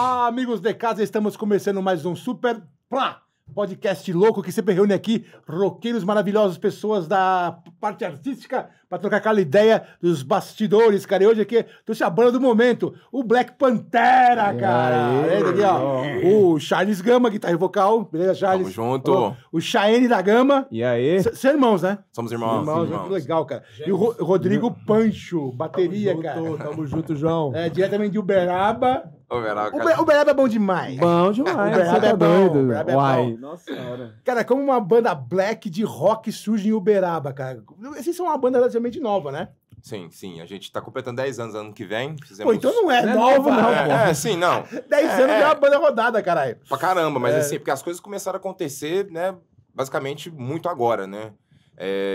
Olá, amigos de casa, estamos começando mais um Super Plá, podcast louco que sempre reúne aqui roqueiros maravilhosos, pessoas da parte artística, para trocar aquela ideia dos bastidores, cara. E hoje aqui trouxe a banda do momento, o Black Pantera, cara. Aê, aê, O Charles Gama, guitarra e vocal, beleza, Charles? Tamo junto. O, o Chaene da Gama. E aí? São é irmãos, né? Somos irmãos. Irmãos, irmãos. legal, cara. Gente. E o Rodrigo Pancho, bateria, tamo junto, cara. Tamo junto, João. É, diretamente de Uberaba. Uberaba, cara... Uberaba é bom demais. Bom demais. Uberaba tá é, é doido. Uberaba é Uai. bom. Nossa senhora. Cara, como uma banda black de rock surge em Uberaba, cara. Vocês são uma banda relativamente nova, né? Sim, sim. A gente tá completando 10 anos ano que vem. Fizemos... Pô, então não é, não é nova, não. É, é, sim, não. 10 é, anos é, é uma banda rodada, caralho. Pra caramba, mas é. assim, porque as coisas começaram a acontecer, né? Basicamente, muito agora, né?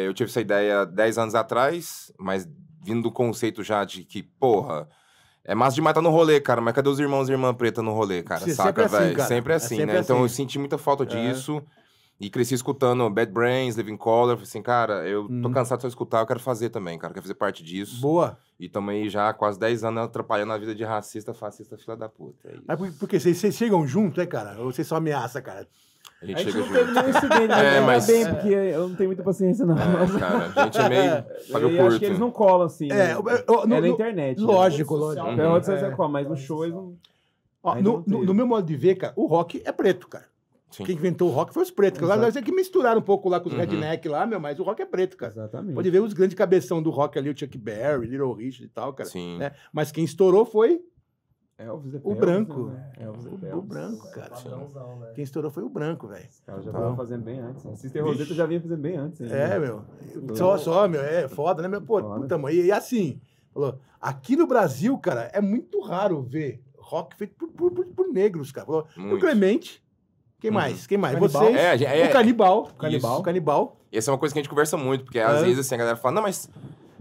eu tive essa ideia 10 anos atrás, mas vindo do conceito já de que, porra é massa demais tá no rolê, cara, mas cadê os irmãos e irmã preta no rolê, cara? Sim, saca, é assim, velho? Sempre, é é assim, sempre né? é sempre né? Assim. Então eu assim. senti muita falta disso. E cresci escutando Bad Brains, Living Color. Falei assim, cara, eu hum. tô uhum. cansado de só escutar, eu quero fazer também, cara. Eu quero fazer parte disso. Boa. E também já há quase 10 anos atrapalhando a vida de racista, fascista, fila da puta. É Mas porque vocês chegam junto, é, cara? Ou vocês só ameaçam, cara? A gente, a gente chega não junto. teve nenhum incidente, né? é, mas... Tá bem, porque eu não tenho muita paciência, não. É, cara, a gente é meio paga é, curto. acho que eles não colam, assim. É, né? eu, eu, é na internet. Lógico, né? lógico. Uhum. é, cola, mas no show eles não... Ó, no, não no, no meu modo de ver, cara, o rock é preto, cara. Sim. Quem inventou o rock foi os pretos. Exato. Lá nós é que misturaram um pouco lá com os uhum. redneck lá, meu, mas o rock é preto, cara. Exatamente. Pode ver os grandes cabeção do rock ali, o Chuck Berry, Little Richard e tal, cara. Sim. Né? Mas quem estourou foi Elvis é o Pelvis, branco. Né? Elvis o, é o é branco, cara. Padrãozão, né? Quem estourou foi o branco, velho. já então, fazendo bem antes. Né? Sister já vinha fazendo bem antes. Né? é, meu. Só, só, meu. É foda, né, meu? Pô, puta, mãe. E, assim, falou, aqui no Brasil, cara, é muito raro ver rock feito por, por, por, por negros, cara. Falou, o Clemente. Quem uhum. mais? Quem mais? Você? Vocês? É, é, o Canibal. O canibal. Isso. O Canibal. Essa é uma coisa que a gente conversa muito, porque é. às vezes assim, a galera fala, não, mas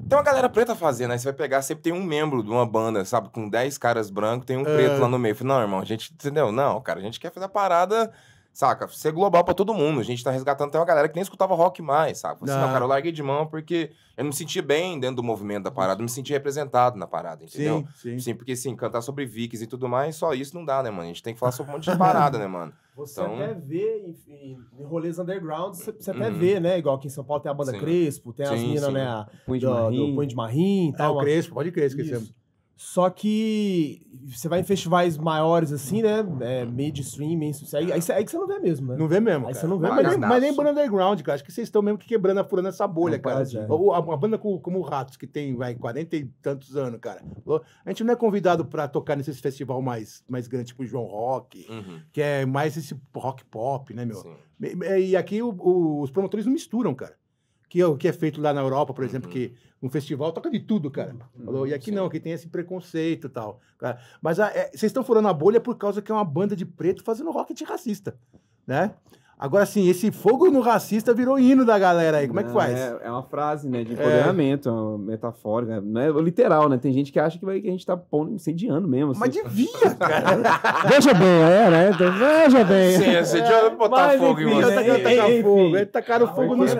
tem uma galera preta fazendo, aí você vai pegar, sempre tem um membro de uma banda, sabe? Com 10 caras brancos, tem um preto é. lá no meio. Fala, não, irmão, a gente, entendeu? Não, cara, a gente quer fazer a parada saca? Ser global para todo mundo. A gente tá resgatando até uma galera que nem escutava rock mais, saca? assim, não, cara, eu larguei de mão porque eu não me senti bem dentro do movimento da parada, eu me senti representado na parada, entendeu? Sim, sim. sim porque, sim cantar sobre Vicks e tudo mais, só isso não dá, né, mano? A gente tem que falar sobre um monte de parada, né, mano? Você então... até vê enfim em, rolês underground, você, até uhum. vê, né? Igual aqui em São Paulo tem a banda sim. Crespo, tem sim, as minas, né? A, Punho do, do Punho de Marim e tal. É, o Crespo, pode crer, esquecemos. Isso. Só que você vai em festivais maiores assim, né? É, mainstream, mainstream. Aí, aí, aí que você não vê mesmo, né? Não vê mesmo. Aí cara. você não vê mas, nem, mas nem banda underground, cara. Acho que vocês estão mesmo que quebrando, furando essa bolha, não cara. Pode, é. uma banda como, como o Ratos, que tem vai, 40 e tantos anos, cara. A gente não é convidado pra tocar nesse festival mais, mais grande, tipo João Rock, uhum. que é mais esse rock pop, né, meu? Sim. E, e aqui o, o, os promotores não misturam, cara que é o que é feito lá na Europa, por exemplo, uhum. que um festival toca de tudo, cara. Uhum. Falou, e aqui Sim. não, aqui tem esse preconceito e tal. Cara. Mas ah, é, vocês é, estão furando a bolha por causa que é uma banda de preto fazendo rock racista, né? Agora, sim, esse fogo no racista virou hino da galera aí. Como é que faz? É, é uma frase, né, de é. empoderamento, é. metafórica. Né? Não é literal, né? Tem gente que acha que, vai, que a gente tá pondo, incendiando mesmo. Assim. Mas devia, cara. Veja bem, é, né? Então, veja bem. Sim, incendiou é, botar mas, fogo enfim, em você. Tacaram, tacaram fogo. Eles é tacaram ah, fogo nos,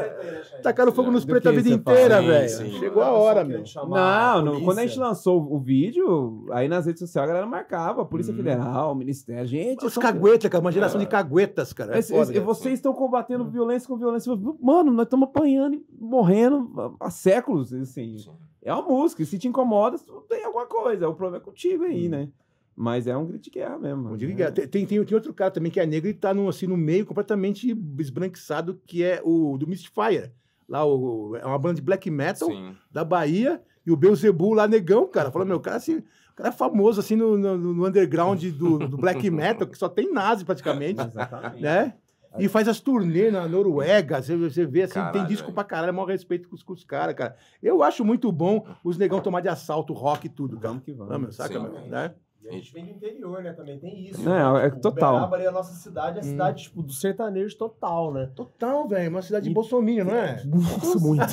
tacaram fogo nos pretos a vida inteira, velho. Chegou a hora, meu. Não, não quando a gente lançou o vídeo, aí nas redes sociais a galera marcava. Polícia hum. Federal, Ministério, gente. Os são... caguetas, cara. Uma geração de caguetas, cara. É esse, vocês é, estão combatendo é. violência com violência. Mano, nós estamos apanhando e morrendo há séculos, assim. É uma música, e se te incomoda, tem alguma coisa. É o problema é contigo aí, hum. né? Mas é um grito de guerra mesmo. Um de guerra. Tem, tem, tem outro cara também que é negro e tá num, assim, no meio completamente esbranquiçado, que é o do Fire Lá o, é uma banda de black metal Sim. da Bahia. E o Beuzebu lá, negão, cara. Falou, meu, cara, assim, o cara é famoso assim no, no, no underground do, do black metal, que só tem nazi praticamente. Exatamente. Né? E faz as turnê na Noruega, você, você vê assim, caralho, tem disco velho. pra caralho, maior respeito com os, os caras, cara. Eu acho muito bom os negão tomar de assalto, rock e tudo, Vamos que vamos. vamos saca, Sim, né? E a gente vem do interior, né? Também tem isso. É, né? é total. a nossa cidade, é a hum. cidade, hum. tipo, do sertanejo total, né? Total, velho. Uma cidade e... de Bolsonaro, não é? Nossa, muito.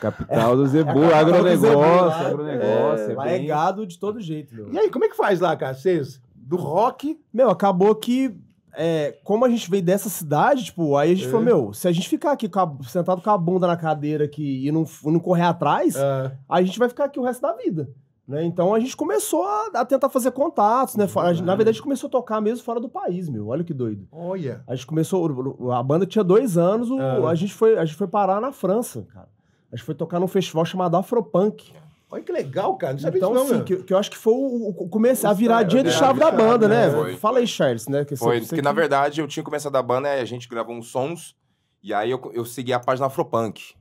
Capital do Zebu, é agronegócio, agronegócio. É, é, bem... É gado de todo jeito, meu. E aí, como é que faz lá, cara? Vocês, do rock... Meu, acabou que é, como a gente veio dessa cidade, tipo, aí a gente é. falou, meu, se a gente ficar aqui com a, sentado com a bunda na cadeira aqui e não, não correr atrás, é. a gente vai ficar aqui o resto da vida. Né? Então a gente começou a, a tentar fazer contatos, né? Fora, gente, na é. verdade, a gente começou a tocar mesmo fora do país, meu. Olha que doido. Olha. A gente começou. A banda tinha dois anos, o, é. a, gente foi, a gente foi parar na França, cara. A gente foi tocar num festival chamado Afropunk. Olha que legal, cara. Não sabia então, disso, não, sim, que, que, eu acho que foi o, o começo, a viradinha de chave da banda, né? né? Foi. Fala aí, Charles, né? Que foi, porque que... na verdade eu tinha começado a banda, é, a gente gravou uns sons, e aí eu, eu segui a página Afropunk,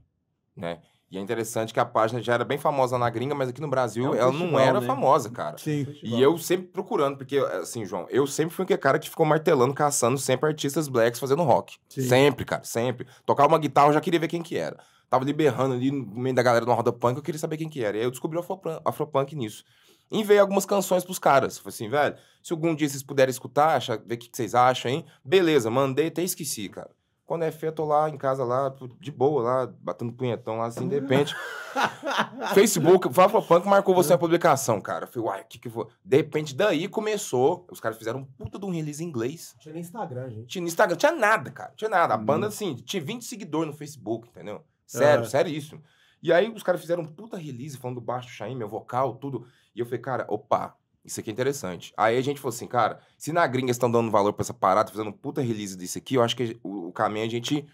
né? E é interessante que a página já era bem famosa na gringa, mas aqui no Brasil é um ela não era né? famosa, cara. Sim. E eu sempre procurando, porque, assim, João, eu sempre fui aquele cara que ficou martelando, caçando sempre artistas blacks fazendo rock. Sim. Sempre, cara, sempre. Tocava uma guitarra, eu já queria ver quem que era tava ali berrando ali no meio da galera uma roda punk, eu queria saber quem que era. E aí eu descobri o Afropunk, Afropunk nisso. Enviei algumas canções pros caras. Falei assim, velho, se algum dia vocês puderem escutar, achar, ver o que, que vocês acham, hein? Beleza, mandei, até esqueci, cara. Quando é feio, eu tô lá em casa, lá, tipo, de boa, lá, batendo punhetão lá, assim, de repente. Facebook, o Afropunk marcou você na publicação, cara. Eu falei, uai, o que que foi? De repente, daí começou. Os caras fizeram um puta de um release em inglês. Tinha nem Instagram, gente. Tinha no Instagram, tinha nada, cara. Tinha nada. A hum. banda, assim, tinha 20 seguidores no Facebook, entendeu? Sério, uhum. seríssimo. E aí os caras fizeram um puta release falando do baixo Chaim, meu vocal, tudo. E eu falei, cara, opa, isso aqui é interessante. Aí a gente falou assim, cara, se na gringa estão dando valor pra essa parada, tá fazendo um puta release disso aqui, eu acho que o, caminho é a gente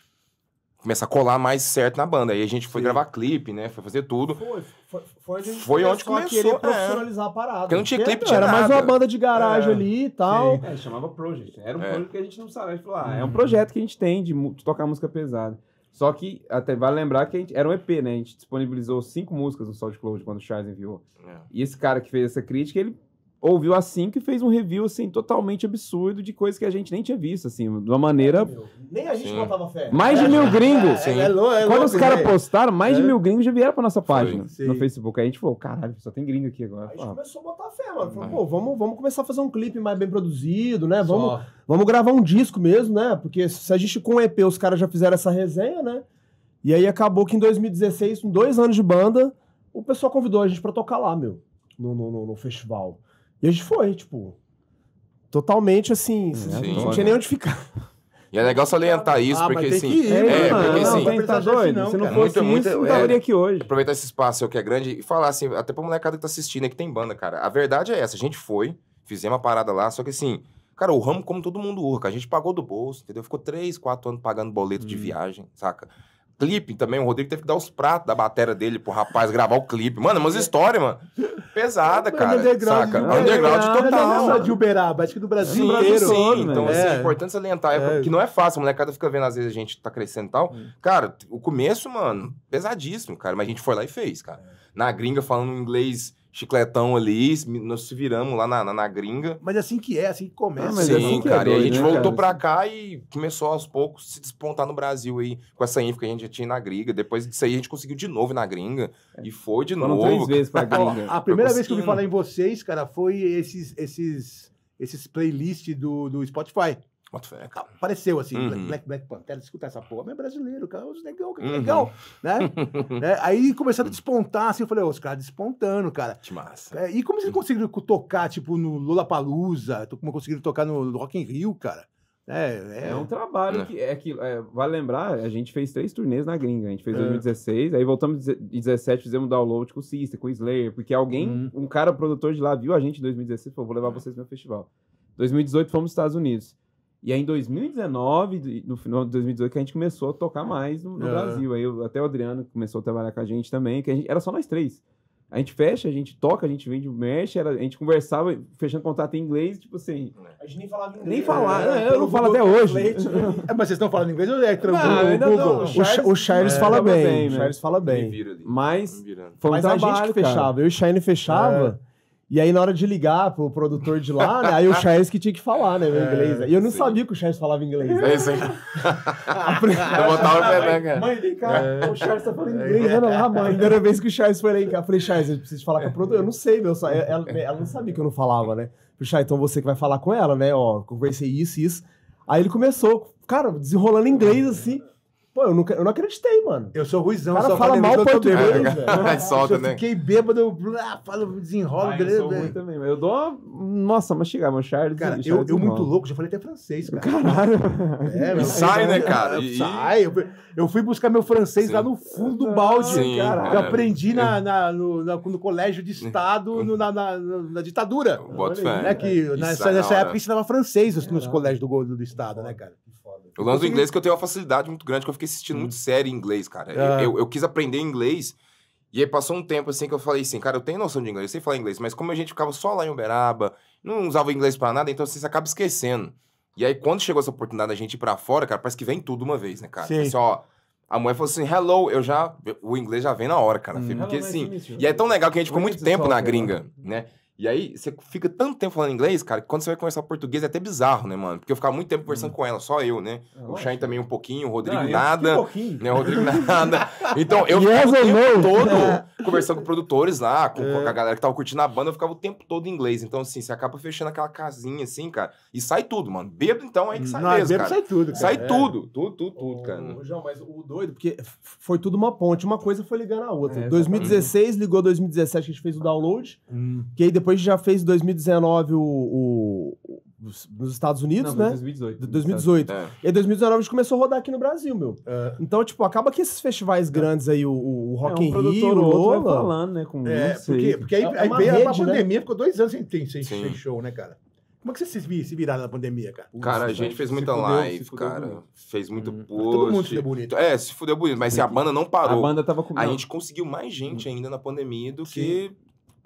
começar a colar mais certo na banda. Aí a gente foi gravar clipe, né? Foi fazer tudo. Foi, foi, foi, foi onde começou. A é. profissionalizar é. a parada. Porque não tinha clipe, tinha Era nada. mais uma banda de garagem é. ali e tal. É, chamava Project. Era um é. projeto que a gente não sabia. A gente falou, ah, é um uhum. projeto que a gente tem de tocar música pesada. Só que até vale lembrar que a gente, era um EP, né? A gente disponibilizou cinco músicas no SoundCloud quando o Charles enviou. É. E esse cara que fez essa crítica, ele ouviu assim que fez um review assim totalmente absurdo de coisas que a gente nem tinha visto assim, de uma maneira nem a gente botava fé. Mais de mil gringos. É, é, é louco, Quando louco, os caras né? postaram, mais de é. mil gringos já vieram para nossa página no Facebook. Aí a gente falou, caralho, só tem gringo aqui agora. Aí a gente começou a botar fé, mano. Falou, é. pô, vamos, vamos começar a fazer um clipe mais bem produzido, né? Vamos, só. vamos gravar um disco mesmo, né? Porque se a gente com EP os caras já fizeram essa resenha, né? E aí acabou que em 2016, com dois anos de banda, o pessoal convidou a gente para tocar lá, meu, no, no, no, no festival. E a gente foi, tipo, totalmente assim, é, Sim. não né? tinha nem onde ficar. E é legal salientar isso, ah, porque assim. Ir, é, né, mano, porque assim. Não, tá doido? Não, Se não fosse muito, isso, muito, não estaria é, aqui hoje. Aproveitar esse espaço é que é grande e falar assim, até pra molecada que tá assistindo, é que tem banda, cara. A verdade é essa, a gente foi, fizemos uma parada lá, só que assim. Cara, o ramo como todo mundo urca. A gente pagou do bolso, entendeu? Ficou três, quatro anos pagando boleto hum. de viagem, saca? clipe também. O Rodrigo teve que dar os pratos da bateria dele pro rapaz gravar o clipe. Mano, é umas histórias, mano. Pesada, é, cara. Underground, saca? Né? underground é, total. Não é de Uberaba, acho que do Brasil sim, Sim, então né? assim, é. é importante salientar. É, é. que não é fácil, a molecada fica vendo às vezes a gente tá crescendo e tal. Hum. Cara, o começo, mano, pesadíssimo, cara. Mas a gente foi lá e fez, cara. Na gringa falando inglês chicletão ali, nós se viramos lá na, na, na gringa. Mas é assim que é, é, assim que começa. Ah, mas é assim Sim, é. Sim, cara, é doido, e a gente né, voltou cara? pra cá e começou aos poucos se despontar no Brasil aí, com essa info que a gente já tinha na gringa. Depois disso aí a gente conseguiu de novo na gringa, é. e foi de Foram novo. três vezes pra gringa. a primeira vez que eu vi falar em vocês, cara, foi esses, esses, esses playlists do, do Spotify pareceu tá, Apareceu assim, uhum. Black, Black Panther, escutar essa porra, mas é brasileiro, cara, os negão, que uhum. legal, uhum. né? é, aí começaram a despontar, assim, eu falei, os caras despontando, cara. Que massa. É, e como vocês uhum. conseguiram tocar, tipo, no Lollapalooza, como conseguiram tocar no Rock in Rio, cara? É, é, é um trabalho é. que é que é, vale lembrar, a gente fez três turnês na gringa. A gente fez é. 2016, aí voltamos em 17, fizemos download com o Sister, com o Slayer, porque alguém, hum. um cara produtor de lá viu a gente em 2016 e falou: "Vou levar é. vocês no meu festival". 2018 fomos nos Estados Unidos. E aí em 2019, no final de 2018, que a gente começou a tocar mais no, no é. Brasil. Aí eu, até o Adriano começou a trabalhar com a gente também, que gente, era só nós três. A gente fecha, a gente toca, a gente vende, mexe, era, a gente conversava, fechando contato em inglês, tipo assim. A gente nem falava inglês. Nem falava, é, é eu não falo até hoje. é, mas vocês estão falando inglês ou é tranquilo? Não, ainda não. O Charles, o Charles é, fala né? bem, bem né? o Charles fala bem. Mas, foi um mas trabalho, a gente que fechava, cara. eu e o Shine fechava. É. E aí, na hora de ligar pro produtor de lá, né, aí o Charles que tinha que falar, né, meu é, inglês. Né? E eu não sim. sabia que o Charles falava inglês. Né? É, sim. primeira... Eu botava o pé, né, Mãe, vem cá, é. o Charles tá falando é. inglês, olha lá, mãe. A primeira vez que o Charles foi lá em casa, eu falei, Charles, eu preciso falar com a produtora. Eu não sei, meu, só... ela, ela não sabia que eu não falava, né. Eu Charles então você que vai falar com ela, né, ó, conversei isso, isso. Aí ele começou, cara, desenrolando inglês, assim... Pô, eu não, eu não acreditei, mano. Eu sou ruizão, o cara só fala mal português, Aí solta, né? Fiquei bêbado, eu falo, ah, desenrolo, ah, beleza. Eu sou também, mas eu dou Nossa, mas chegar, meu Charles... Cara, eu, eu muito louco, já falei até francês, cara. Caralho. É, e sai, né, cara? E... Sai. Eu, eu fui buscar meu francês Sim. lá no fundo do balde, Sim, cara. Eu aprendi na, é. na, no, na, no colégio de Estado, no, na, na, na, ditadura. Bota fé. Né, que nessa, nessa época ensinava francês assim, nos colégios do, do Estado, né, cara? Que foda. Eu lance consegui... inglês que eu tenho uma facilidade muito grande, que eu fiquei assistindo hum. muito série em inglês, cara. Eu, ah. eu, eu, quis aprender inglês. E aí passou um tempo assim que eu falei assim, cara, eu tenho noção de inglês, eu sei falar inglês, mas como a gente ficava só lá em Uberaba, não usava inglês para nada, então assim, você acaba esquecendo. E aí, quando chegou essa oportunidade da gente ir pra fora, cara, parece que vem tudo uma vez, né, cara? Sim. Assim, a mulher falou assim, hello, eu já. O inglês já vem na hora, cara. Hum. Porque assim. e é tão legal que a gente ficou muito tempo na gringa, né? E aí, você fica tanto tempo falando inglês, cara, que quando você vai conversar português é até bizarro, né, mano? Porque eu ficava muito tempo conversando hum. com ela, só eu, né? É o Shane também um pouquinho, o Rodrigo não, nada. Um pouquinho. Né, o Rodrigo nada. Então, eu ficava o tempo todo conversando com produtores lá, com, é. com, a é. galera que tava curtindo a banda, eu ficava o tempo todo em inglês. Então, assim, você acaba fechando aquela casinha, assim, cara, e sai tudo, mano. Bebo, então, aí que sai não, mesmo, bebo, cara. sai tudo, cara. Sai é. tudo, tudo, tudo, tudo, cara. João, mas o doido, porque foi tudo uma ponte, uma coisa foi ligando a outra. 2016 é, ligou 2017 que a gente fez o download, hum. que aí depois depois já fez 2019 o, o, o nos Estados Unidos, Não, né? 2018. 2018. É. E 2019 a gente começou a rodar aqui no Brasil, meu. É. Então, tipo, acaba que esses festivais grandes aí, o, o é, Rock é, um in Rio, o Lola... falando, né, com é, isso porque, aí. porque aí, é, aí veio rede, a pandemia, né? ficou dois anos sem, sem, sem, show, né, cara? Como é que vocês se viraram na pandemia, cara? cara, a gente fez muita fudeu, live, cara. Bonito. Fez muito hum. post. Todo mundo se fudeu bonito. É, se fudeu bonito. Mas se a banda não parou. A banda tava com A gente conseguiu mais gente ainda na pandemia do Sim. que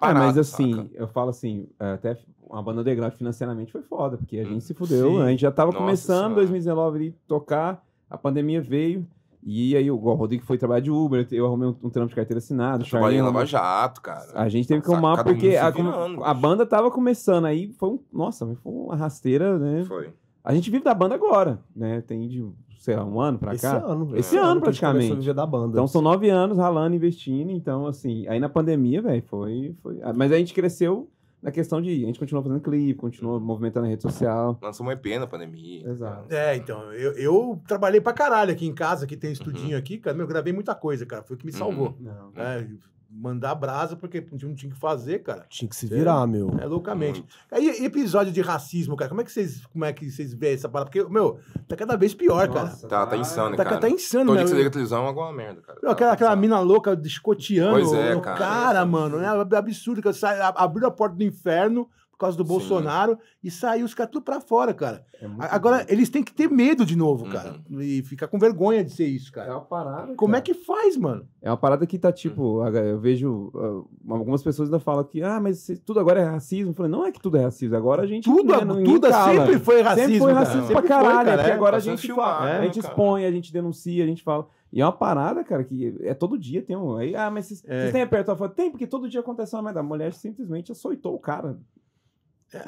é, parado, mas assim, saca? eu falo assim, é, até uma banda underground financeiramente foi foda, porque a gente hum, se fudeu, sim. a gente já tava Nossa começando em 2019 ali, tocar, a pandemia veio, e aí o Rodrigo foi trabalhar de Uber, eu arrumei um, um trampo de carteira assinado Trabalhei em Lava Jato, cara. A gente teve que arrumar Cada porque a, virando, a, banda tava começando, aí foi um. Nossa, foi uma rasteira, né? Foi. A gente vive da banda agora, né? Tem de sei lá, um ano pra Esse cá. Ano, Esse é, ano. ano praticamente. Começou da banda. Então são nove anos ralando, investindo. Então, assim, aí na pandemia, velho, foi, foi. Ah, mas a gente cresceu na questão de. A gente continuou fazendo clipe, continuou movimentando a rede social. Lançou uma EP na pandemia. Então. Exato. É, então. Eu, eu trabalhei pra caralho aqui em casa, que tem estudinho uhum. aqui, cara. Meu, eu gravei muita coisa, cara. Foi o que me uhum. salvou. Uhum. Não. É, mandar brasa, porque não tinha que fazer, cara. Tinha que se virar, é, meu. É loucamente. Aí, episódio de racismo, cara, como é que vocês, como é que vocês veem essa parada? Porque, meu, tá cada vez pior, Nossa, cara. Tá, tá insano, tá, cara. Tá insano, Todo né? dia você liga a televisão alguma é merda, cara. Meu, aquela, aquela tá mina louca de Pois é, cara. Cara, é. mano, é absurdo. Que eu Abriu a porta do inferno causa do Bolsonaro, e saiu os caras tudo pra fora, cara. É Agora, bom. eles têm que ter medo de novo, uhum. cara. E ficar com vergonha de ser isso, cara. É uma parada. Como é cara. é que faz, mano? É uma parada que tá tipo, hum. eu vejo. Ah, algumas pessoas ainda falam que, ah, mas tudo agora é racismo. Eu falei, não é que tudo é racismo. Agora a gente. Tudo, né, não, tudo sempre foi racismo. Sempre foi racismo cara. pra caralho. Foi, cara. é agora a gente, filmar, fala, né, a gente expõe, a gente denuncia, a gente fala. E é uma parada, cara, que é todo dia tem um. Aí, ah, mas vocês é. têm repertório? Tem, porque todo dia acontece uma merda. A mulher simplesmente açoitou o cara.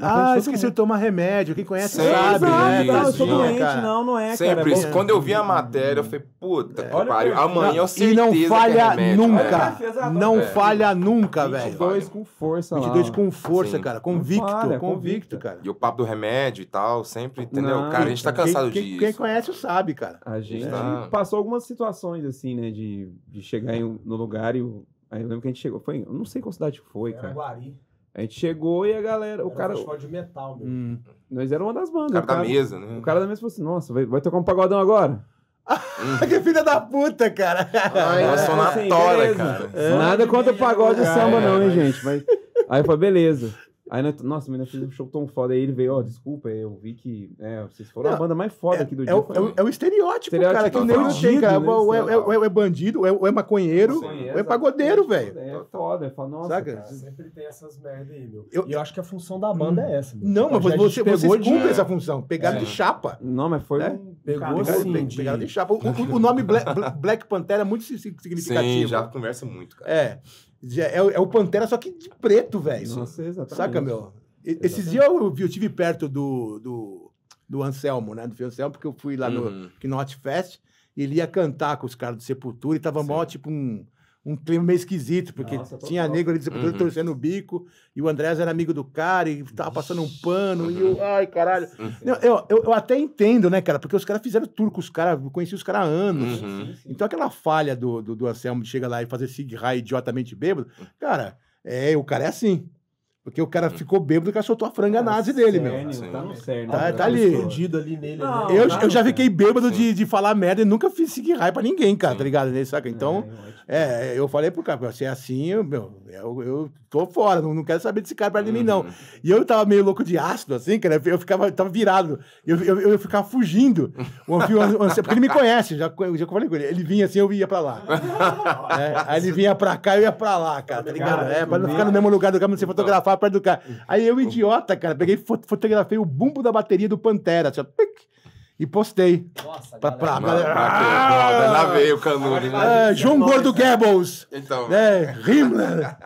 Ah, esqueci de tomar remédio. Quem conhece Sempre sabe, né? Tá, eu sou doente, cara. não, não é, Sempre cara. Quando eu vi a matéria, eu falei, puta é. que pariu. Amanhã eu sei. E não é falha remédio, nunca. É. Não é. falha nunca, velho. 22 com força, 22 com força, Sim. cara. Convicto, falha, convicto, cara. E o papo do remédio e tal, sempre, entendeu? Não, cara, a gente tá cansado quem, disso. Quem conhece sabe, cara. A gente tá. passou algumas situações, assim, né? De, de chegar em, no lugar e. Aí eu lembro que a gente chegou. Foi, eu não sei qual cidade foi, cara. Guari. A gente chegou e a galera. Era o cara. Um de metal mesmo. Hum, nós era uma das bandas. O cara, o cara da mesa, né? O cara da mesa falou assim: nossa, vai, vai tocar um pagodão agora? Uhum. que filha da puta, cara. Ai, uma é. assim, sonatória, assim, cara. É, Nada contra o pagode e samba, não, hein, gente. Mas... Aí eu falei, beleza. Aí, nós, nossa, mas nós um show tão foda. Aí ele veio, ó, oh, desculpa, eu vi que é, vocês foram não, a banda mais foda é, aqui do é, dia. É, é, o, estereótipo, estereótipo cara, que o negro tem, cara. Né, ou, é é, é, é, bandido, ou é, ou maconheiro, ou é pagodeiro, velho. É foda, é foda. Nossa, Saca? Cara, sempre tem essas merda aí, meu. Eu, e eu acho que a função da banda hum. é essa. Meu. Não, mas tipo, você, você pegou cumprem essa função. Pegaram de chapa. Não, mas foi... Né? Pegou assim, de... Pegaram de chapa. O, o nome Black, Black Panther é muito significativo. Sim, já conversa muito, cara. É. É, é, o Pantera, só que de preto, velho. Saca, meu? Esses dias eu, eu tive perto do, do, do Anselmo, né? Do Fio Anselmo, porque eu fui lá uhum. no Knot Fest e ele ia cantar com os caras do Sepultura e tava Sim. mó, tipo, um um clima meio esquisito, porque Nossa, tinha negro ali uhum. torcendo o bico, e o Andrés era amigo do cara, e tava passando um pano, uhum. e eu, uhum. ai, caralho. Uhum. Não, eu, eu, eu, até entendo, né, cara, porque os caras fizeram turco os caras, eu conheci os caras há anos. Uhum. Então aquela falha do, do, do Anselmo de chegar lá e fazer sig high idiotamente bêbado, uhum. cara, é, o cara é assim. Porque o cara hum. ficou bêbado e o cara soltou a franga tá nazi dele, cerne, meu. tá no cerne. Tá, tá, tá ali. Escondido ali nele. Né? Não, né? eu, tá eu já fiquei bêbado de, de falar merda e nunca fiz seguir raio pra ninguém, cara, Sim. tá ligado? Nesse, saca? É, então, é, é, eu falei pro cara, se é assim, eu, meu, eu, eu tô fora, não, não quero saber desse cara perto de mim, não. Uhum. E eu tava meio louco de ácido, assim, cara, eu ficava, tava virado. Eu, eu, eu ficava fugindo. O anfio, porque ele me conhece, já, já falei com ele. Ele vinha assim, eu ia pra lá. é, aí ele vinha pra cá, eu ia pra lá, cara, tá ligado? É, pra não ficar no mesmo lugar do cara, não ser fotografar pra perto do cara. Uhum. Aí eu, idiota, cara, peguei fotografei o bumbo da bateria do Pantera, assim, e postei. Nossa, pra, galera. Pra, galera. Ah, lá veio o canudo. Né? É, João Gordo então, Goebbels. Então. É, Himmler.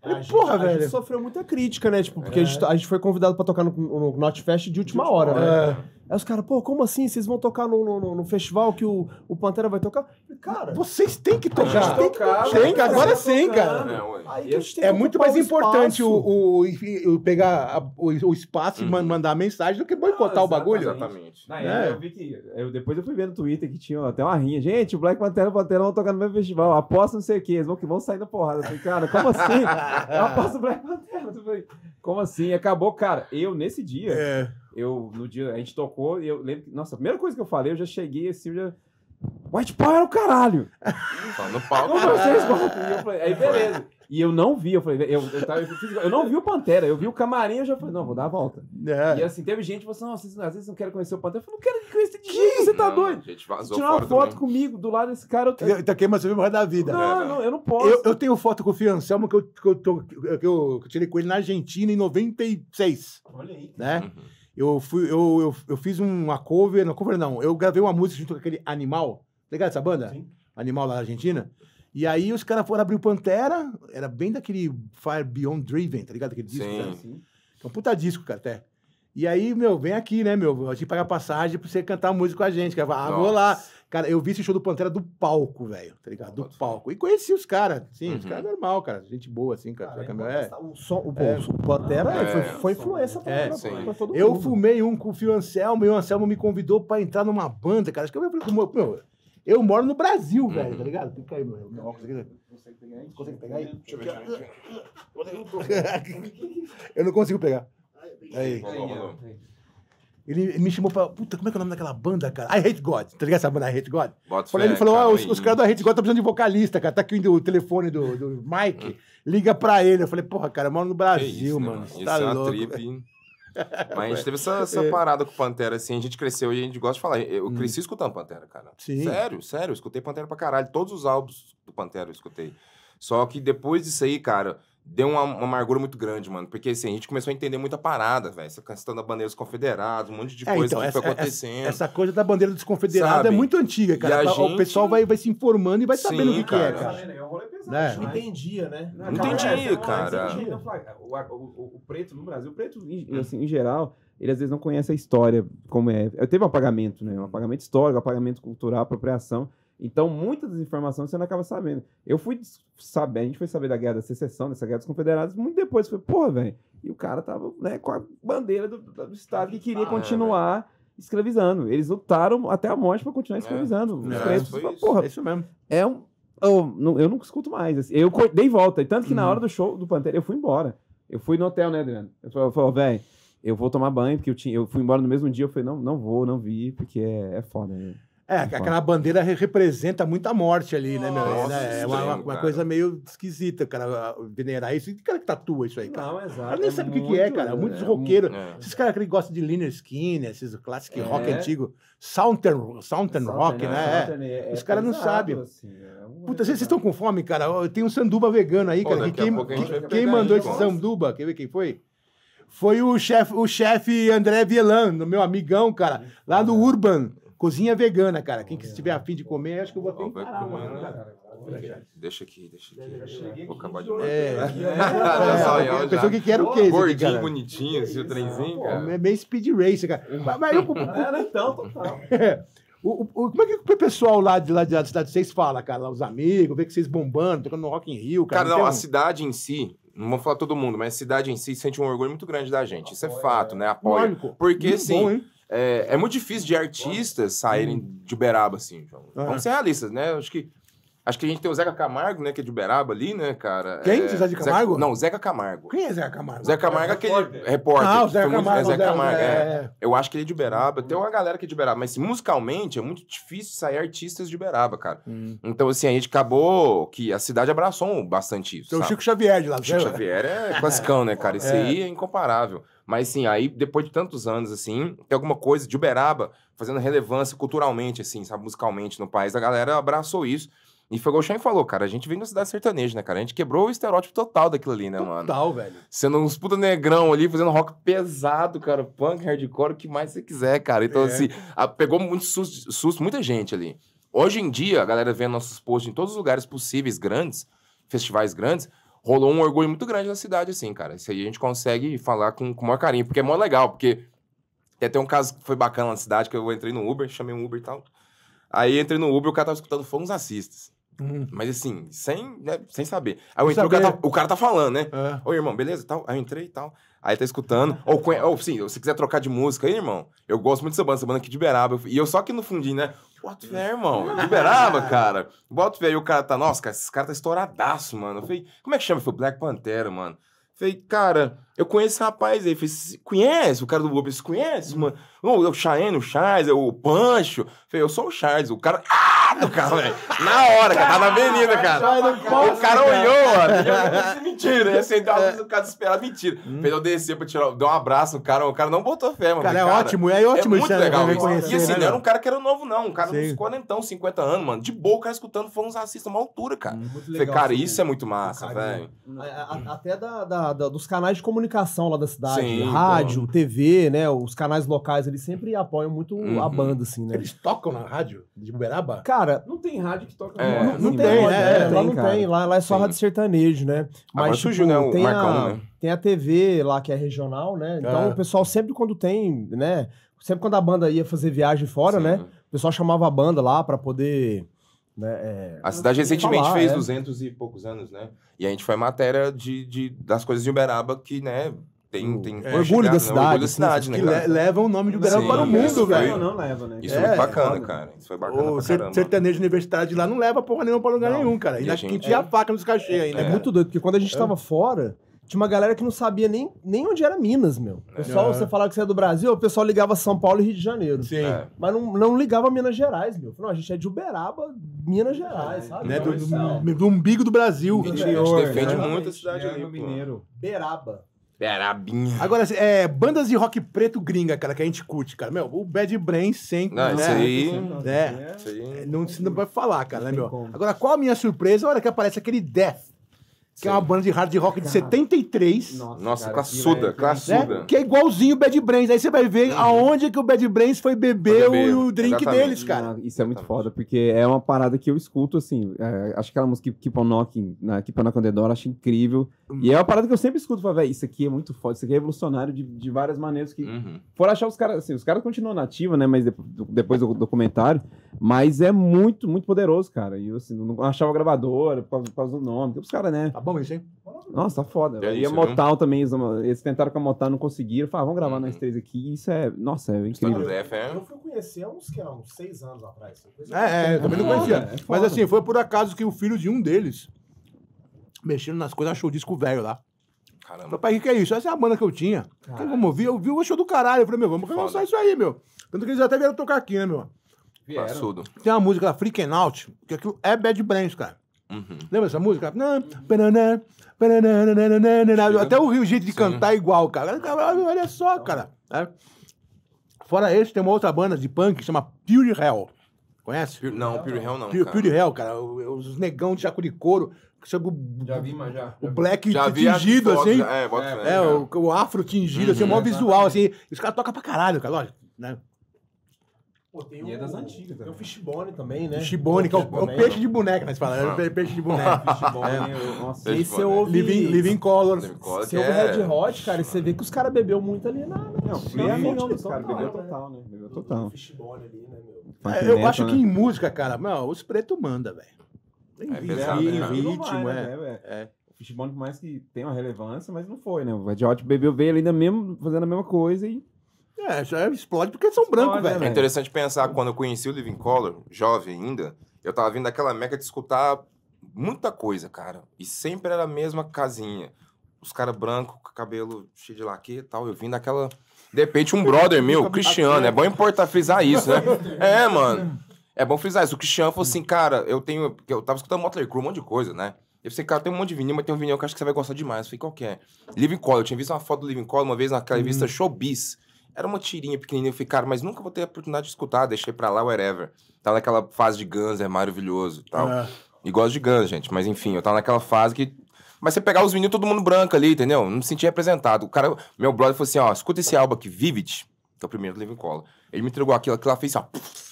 A gente, Porra, a velho. sofreu muita crítica, né? Tipo, porque é. a, gente, tá, a, gente, foi convidado pra tocar no, no Not Fest de última hora, né? É. é. Aí os caras, pô, como assim? Vocês vão tocar no, no, no festival que o, o Pantera vai tocar? Cara, vocês têm que tocar. Tem que tocar. Tem, agora sim, cara. Não, é, aí, é, é, muito mais o importante o, o, o, pegar a, o, o espaço uhum. e mandar mensagem do que boicotar ah, o bagulho. Exatamente. Na né? eu vi que. Eu, depois eu fui ver no Twitter que tinha até uma rinha. Gente, o Black Pantera e o Pantera vão tocar no mesmo festival. Aposta não sei o quê. Eles vão, que vão sair da porrada. falei, cara, como assim? eu aposto o Black Pantera. como assim? Acabou, cara. Eu, nesse dia. É eu, no dia, a gente tocou e eu lembro que, nossa, a primeira coisa que eu falei, eu já cheguei assim, eu já. White Power o caralho! no palco. Não, né? vocês, falei, aí beleza. E eu não vi, eu falei, eu, eu, tava, eu, fiz, eu, não vi o Pantera, eu vi o camarim, eu já falei, não, vou dar a volta. É. E assim, teve gente que falou assim, não, às vezes não quero conhecer o Pantera. Eu falei, não quero conhecer de jeito, você tá não, doido? Gente vazou Tirar uma foto comigo, do lado desse cara. Eu, tenho... eu, tá queimando seu mais da vida. Não, é, né? não, eu não posso. Eu, eu tenho foto com o Fiancelmo que eu, que, eu, tô, que, eu, que eu tirei com ele na Argentina em 96. Olha aí. Né? Uhum. Eu, fui, eu, eu, eu fiz uma cover, não cover não, eu gravei uma música junto com aquele Animal, tá ligado essa banda? Sim. Animal lá da Argentina. E aí os caras foram abrir o Pantera, era bem daquele Fire Beyond Driven, tá ligado? Aquele disco, Sim. Cara, assim. É um puta disco, cara, até. E aí, meu, vem aqui, né, meu? A gente paga passagem pra você cantar música com a gente. Cara, ah, vou lá. Cara, eu vi esse show do Pantera do palco, velho, tá ligado? Do palco. E conheci os caras, sim, uhum. os caras é normal, cara. Gente boa, assim, cara. cara é. o, tá som, o, é. o Pantera é, foi, foi influência é, pra, né, pra todo mundo. Eu fumei um com o Fio Anselmo e o Anselmo me convidou pra entrar numa banda, cara. Acho que eu falei, meu, eu moro no Brasil, uhum. velho, tá ligado? Tem que cair, meu. meu óculos aqui. Consegue pegar aí? Consegue pegar aí? Deixa eu ver. Eu não consigo pegar. É aí. Ele, me chamou pra. Puta, como é que é o nome daquela banda, cara? I Hate God. Tá ligado essa banda I Hate God? Bota Falei, ele falou: ó, os, caras do I Hate God estão precisando de vocalista, cara. Tá aqui o telefone do, do Mike. Hum. Liga pra ele. Eu falei, porra, cara, eu moro no Brasil, isso, né, mano. Né, Tá isso louco, é uma trip. Mas a gente teve essa, essa é. parada com Pantera, assim, a gente cresceu e a gente gosta de falar. Eu hum. cresci hum. escutando Pantera, cara. Sim. Sério, sério, eu escutei Pantera pra caralho. Todos os álbuns do Pantera eu escutei. Só que depois disso aí, cara, deu uma, uma, amargura muito grande, mano. Porque assim, a gente começou a entender muita parada, velho. Essa questão da bandeira dos confederados, um monte de é, coisa então, que essa, foi acontecendo. Essa, coisa da bandeira dos confederados é muito antiga, cara. Tá, gente... O pessoal vai, vai se informando e vai Sim, sabendo o que, que é, cara. É né? né? Não entendia, né? Não, entendia, cara. Então, o, o, o, preto no Brasil, o preto, hum. assim, em geral ele às vezes não conhece a história, como é. teve um apagamento, né? Um hum. apagamento histórico, um apagamento cultural, apropriação. Então, muitas das informações você não acaba sabendo. Eu fui saber, a gente foi saber da Guerra da Secessão, dessa Guerra dos Confederados, muito depois. Foi, porra, velho. E o cara tava né, com a bandeira do, do Estado que queria ah, continuar é, escravizando. Eles lutaram até a morte para continuar é. escravizando. É, Os pretos, é, isso. Porra, é isso mesmo. É um, eu, não, eu não escuto mais. Assim. Eu dei volta. Tanto que uhum. na hora do show do Pantera, eu fui embora. Eu fui no hotel, né, Adriano? Eu falei, velho, eu vou tomar banho, porque eu, tinha, eu fui embora no mesmo dia. Eu falei, não, não vou, não vi, porque é, é foda. Né? É, aquela bandeira representa muita morte ali, né, meu? Nossa, é, é uma, uma coisa meio esquisita, cara, venerar isso. que cara que tatua isso aí, cara? Não, exato. O cara nem é sabe o que, é, cara. É Muitos roqueiros. É. Esses caras que gostam de Liner skin, esses clássicos rock antigo. Southern, Southern Rock, né? Os caras não sabem. Assim, Puta, vocês estão com fome, cara? Tem um sanduba vegano aí, cara. quem quem mandou esse sanduba? Quer ver quem foi? Foi o chefe o chef André Vielan, meu amigão, cara, lá do uhum. Urban. Cozinha vegana, cara. Quem que estiver né? afim de comer, acho que eu vou ter que parar, né? Deixa aqui, deixa aqui. Vou acabar de morrer. É, é, é, pessoa que quer o quê? Gordinho, bonitinho, assim, o trenzinho, cara. É meio speed race, cara. Uhum. Mas eu... Era é, então, total. O, o, como é que o pessoal lá de lá de, da cidade de vocês fala, cara? Lá, os amigos, vê que vocês bombando, tocando no Rock in Rio, cara. Cara, não, não a um... cidade em si, não vou falar todo mundo, mas a cidade em si sente um orgulho muito grande da gente. Isso é fato, é. né? Apoia. Lógico. Porque, sim. bom, é, é muito difícil de artistas saírem de Uberaba, assim, João. Vamos ser realistas, né? Acho que Acho que a gente tem o Zeca Camargo, né? Que é de Uberaba ali, né, cara? Quem? É... Zé de Camargo? Zeca... Não, Zeca Camargo. Quem é Zeca Camargo? Zeca Camargo é, é aquele repórter. repórter ah, o Zeca Camargo. Muito... É Zeca Camargo, é. é... é... Eu acho que ele é de Uberaba. Tem uma galera que é de Uberaba. Mas, musicalmente, é muito difícil sair artistas de Uberaba, cara. Hum. Então, assim, a gente acabou que a cidade abraçou bastante isso, Tem o Chico Xavier de lá. Chico Xavier é classicão, né, cara? Isso é. aí é incomparável. Mas sim, aí depois de tantos anos, assim, tem alguma coisa de Uberaba fazendo relevância culturalmente, assim, sabe, musicalmente no país. A galera abraçou isso. E foi o e falou, cara, a gente vem da cidade sertaneja, né, cara? A gente quebrou o estereótipo total daquilo ali, né, mano? Total, velho. Sendo uns puta negrão ali, fazendo rock pesado, cara. Punk, hardcore, o que mais você quiser, cara. Então, é. assim, a, pegou muito susto, susto, muita gente ali. Hoje em dia, a galera vê nossos posts em todos os lugares possíveis, grandes, festivais grandes rolou um orgulho muito grande na cidade, assim, cara. Isso aí a gente consegue falar com, com o maior carinho, porque é mó legal, porque tem até um caso que foi bacana na cidade, que eu entrei no Uber, chamei um Uber e tal. Aí entrei no Uber, o cara tava escutando fomos racistas. Hum. Mas assim, sem, né, sem saber. Aí eu entrei, o cara, tá, o cara, tá, falando, né? É. Oi, irmão, beleza? Tal. Aí eu entrei e tal. Aí tá escutando. ou, ou sim, se quiser trocar de música, aí, irmão, eu gosto muito dessa banda, essa banda aqui de Beraba. E eu só que no fundinho, né? Boto fé, irmão. liberava, é. cara. Boto fé. E o cara tá, nossa, cara, esse cara tá estouradaço, mano. Eu falei, como é que chama? Foi Black Pantera, mano. falei, cara, eu conheço esse rapaz aí. falei, conhece? O cara do Globo, você conhece, mano? Hum. É o, o o Charles, é o Pancho. falei, eu sou o Charles. O cara. Ah! pelado, cara, velho. Na hora, cara, tava na cara. o cara olhou, mano. Mentira, ia sentar o cara desesperado, mentira. Hum. Fez eu descer pra tirar, deu um abraço no cara, o cara não botou fé, mano. Cara, é ótimo, é ótimo é muito né, legal. E assim, né, não era um cara que era novo, não. Um cara dos quarentão 50 anos, mano. De boa, o cara escutando foi uns racistas, uma altura, cara. Hum, muito legal. cara, isso é muito massa, velho. É, é, até dos canais de comunicação lá da cidade. rádio, TV, né? Os canais locais, eles sempre apoiam muito uhum. a banda, assim, né? Eles tocam na rádio de Uberaba? Cara. Não tem rádio que toca é, Não, não assim, tem, né? né? É, lá não cara. tem. Lá, lá é só rádio sertanejo, né? Mas Agora tipo, surgiu, né? Tem, Marcão, a, né? tem a TV lá que é regional, né? É. Então o pessoal sempre quando tem, né? Sempre quando a banda ia fazer viagem fora, Sim. né? né? O pessoal chamava a banda lá para poder. Né, é, a cidade recentemente falar, fez é. 200 e poucos anos, né? E a gente foi matéria de, de, das coisas de Uberaba que, né? tem, tem é, orgulho, chegar, da cidade, né? orgulho da cidade, né, que leva o nome de Uberaba para o é, mundo, velho. Não, não leva, né? Isso é, foi bacana, é, cara. Isso foi bacana. O sertanejo universitário de lá não leva porra nenhuma para lugar não. nenhum, cara. E, e a gente tinha é. faca nos cachê ainda. É. muito doido, porque quando a gente estava é. fora, tinha uma galera que não sabia nem, nem onde era Minas, meu. O é. pessoal, você falava que você é do Brasil, o pessoal ligava São Paulo e Rio de Janeiro. Sim. Mas não, não ligava Minas Gerais, meu. Não, a gente é de Uberaba, Minas Gerais, sabe? Né? Do, do, do umbigo do Brasil. A gente, defende muito a cidade ali, mineiro. Perabinha. Agora, assim, é, bandas de rock preto gringa, cara, que a gente curte, cara. Meu, o Bad Brains sempre, não, né? Isso aí. É, é, isso aí. É, não, não vai falar, cara, né, meu? Agora, qual a minha surpresa? A hora que aparece aquele Death que Sim. é uma banda de hard rock de 73. Nossa, Nossa classuda, classuda. Né? Que é igualzinho o Bad Brains. Aí você vai ver uhum. aonde que o Bad Brains foi beber, beber. O, o drink Exatamente. deles, cara. Não, isso é muito foda, porque é uma parada que eu escuto, assim. É, acho que aquela música Keep on Knocking, né? Keep on Knocking the Door, acho incrível. Uhum. E é uma parada que eu sempre escuto, falo, velho, isso aqui é muito foda, isso aqui é revolucionário de, de várias maneiras. que uhum. Foram achar os caras, assim, os caras continuam nativa, né? Mas depois do documentário... Mas é muito, muito poderoso, cara. E eu assim, não achava gravadora por causa, por causa do nome. os caras, né? Tá bom isso, hein? Nossa, tá foda. É e a Motal também, eles tentaram com a Motal, não conseguiram. Falaram, vamos gravar uhum. nós três aqui. Isso é, nossa, é tá incrível. José, Eu fui conhecer há uns, que eram uns seis anos atrás. É, é, eu também não conhecia. É, Mas assim, foi por acaso que o filho de um deles, mexendo nas coisas, achou o disco velho lá. Caramba. Falei, pai, o que, que é isso? Essa é a banda que eu tinha. Caralho. Vamos ouvir? Eu vi o show do caralho. Eu falei, meu, vamos lançar isso aí, meu. Tanto que eles até vieram tocar aqui, né, meu? Passudo. Tem uma música Freaking Out, que aquilo é Bad Brains, cara. Uhum. Lembra essa música? Uhum. Até o jeito de Sim. cantar é igual, cara. Ah, olha só, então. cara. É. Fora esse, tem uma outra banda de punk que chama Pure Hell. Conhece? Pure, não, Pure Hell não. Pure, cara. Pure Hell, cara. Os negão de jaco de couro. o, já vi, mas já. O black já tingido, assim. É, é, é o, o, afro tingido, uhum, assim, o maior uhum. visual, assim. Os caras tocam pra caralho, cara, lógico, né? Pô, tem e é das antigas Tem o né? fishbone também, né? Fishbone, que é o, é o peixe de boneca, nós né? falamos. É ah. peixe de boneca. fishbone, é. nossa. Esse eu ouvi. Living, living Se Você é Red Hot, cara, e você vê que os caras bebeu muito ali na... Não, friamente, os caras bebeu total, né? Bebeu total. Fishbone ali, né, meu? É, eu acho que né? em música, cara, mano, os Preto manda, velho. Tem ritmo, é. É, Fishbone, por mais que tenha uma relevância, mas não foi, né? O Red Hot bebeu veio ainda mesmo, fazendo a mesma coisa e é, já explode porque são brancos, velho. Né, é interessante pensar, quando eu conheci o Living Color, jovem ainda, eu tava vindo daquela meca de escutar muita coisa, cara. E sempre era a mesma casinha. Os caras brancos, cabelo cheio de laque e tal. Eu vim daquela. De repente, um brother meu, Cristiano, né? é bom importar, frisar isso, né? É, mano. É bom frisar isso. O Cristiano falou assim, cara, eu tenho. Eu tava escutando Motley Crue, um monte de coisa, né? Eu falei, cara, tem um monte de vinil, mas tem um vinil que eu acho que você vai gostar demais. Eu falei, qual que é? Living Color. Eu tinha visto uma foto do Living Color uma vez naquela uhum. revista hum. Showbiz. Era uma tirinha pequenininha, eu falei, cara, mas nunca vou ter a oportunidade de escutar, deixei pra lá, whatever. Tá naquela fase de Guns, é maravilhoso e tal. É. E gosto de Guns, gente, mas enfim, eu tava naquela fase que mas você pegar os meninos, todo mundo branco ali, entendeu? Não me senti representado. O cara, meu brother falou assim, ó, escuta esse álbum aqui, Vivid, que é o primeiro do Living Cola. Ele me entregou aquilo, aquilo lá fez assim, ó. Puff,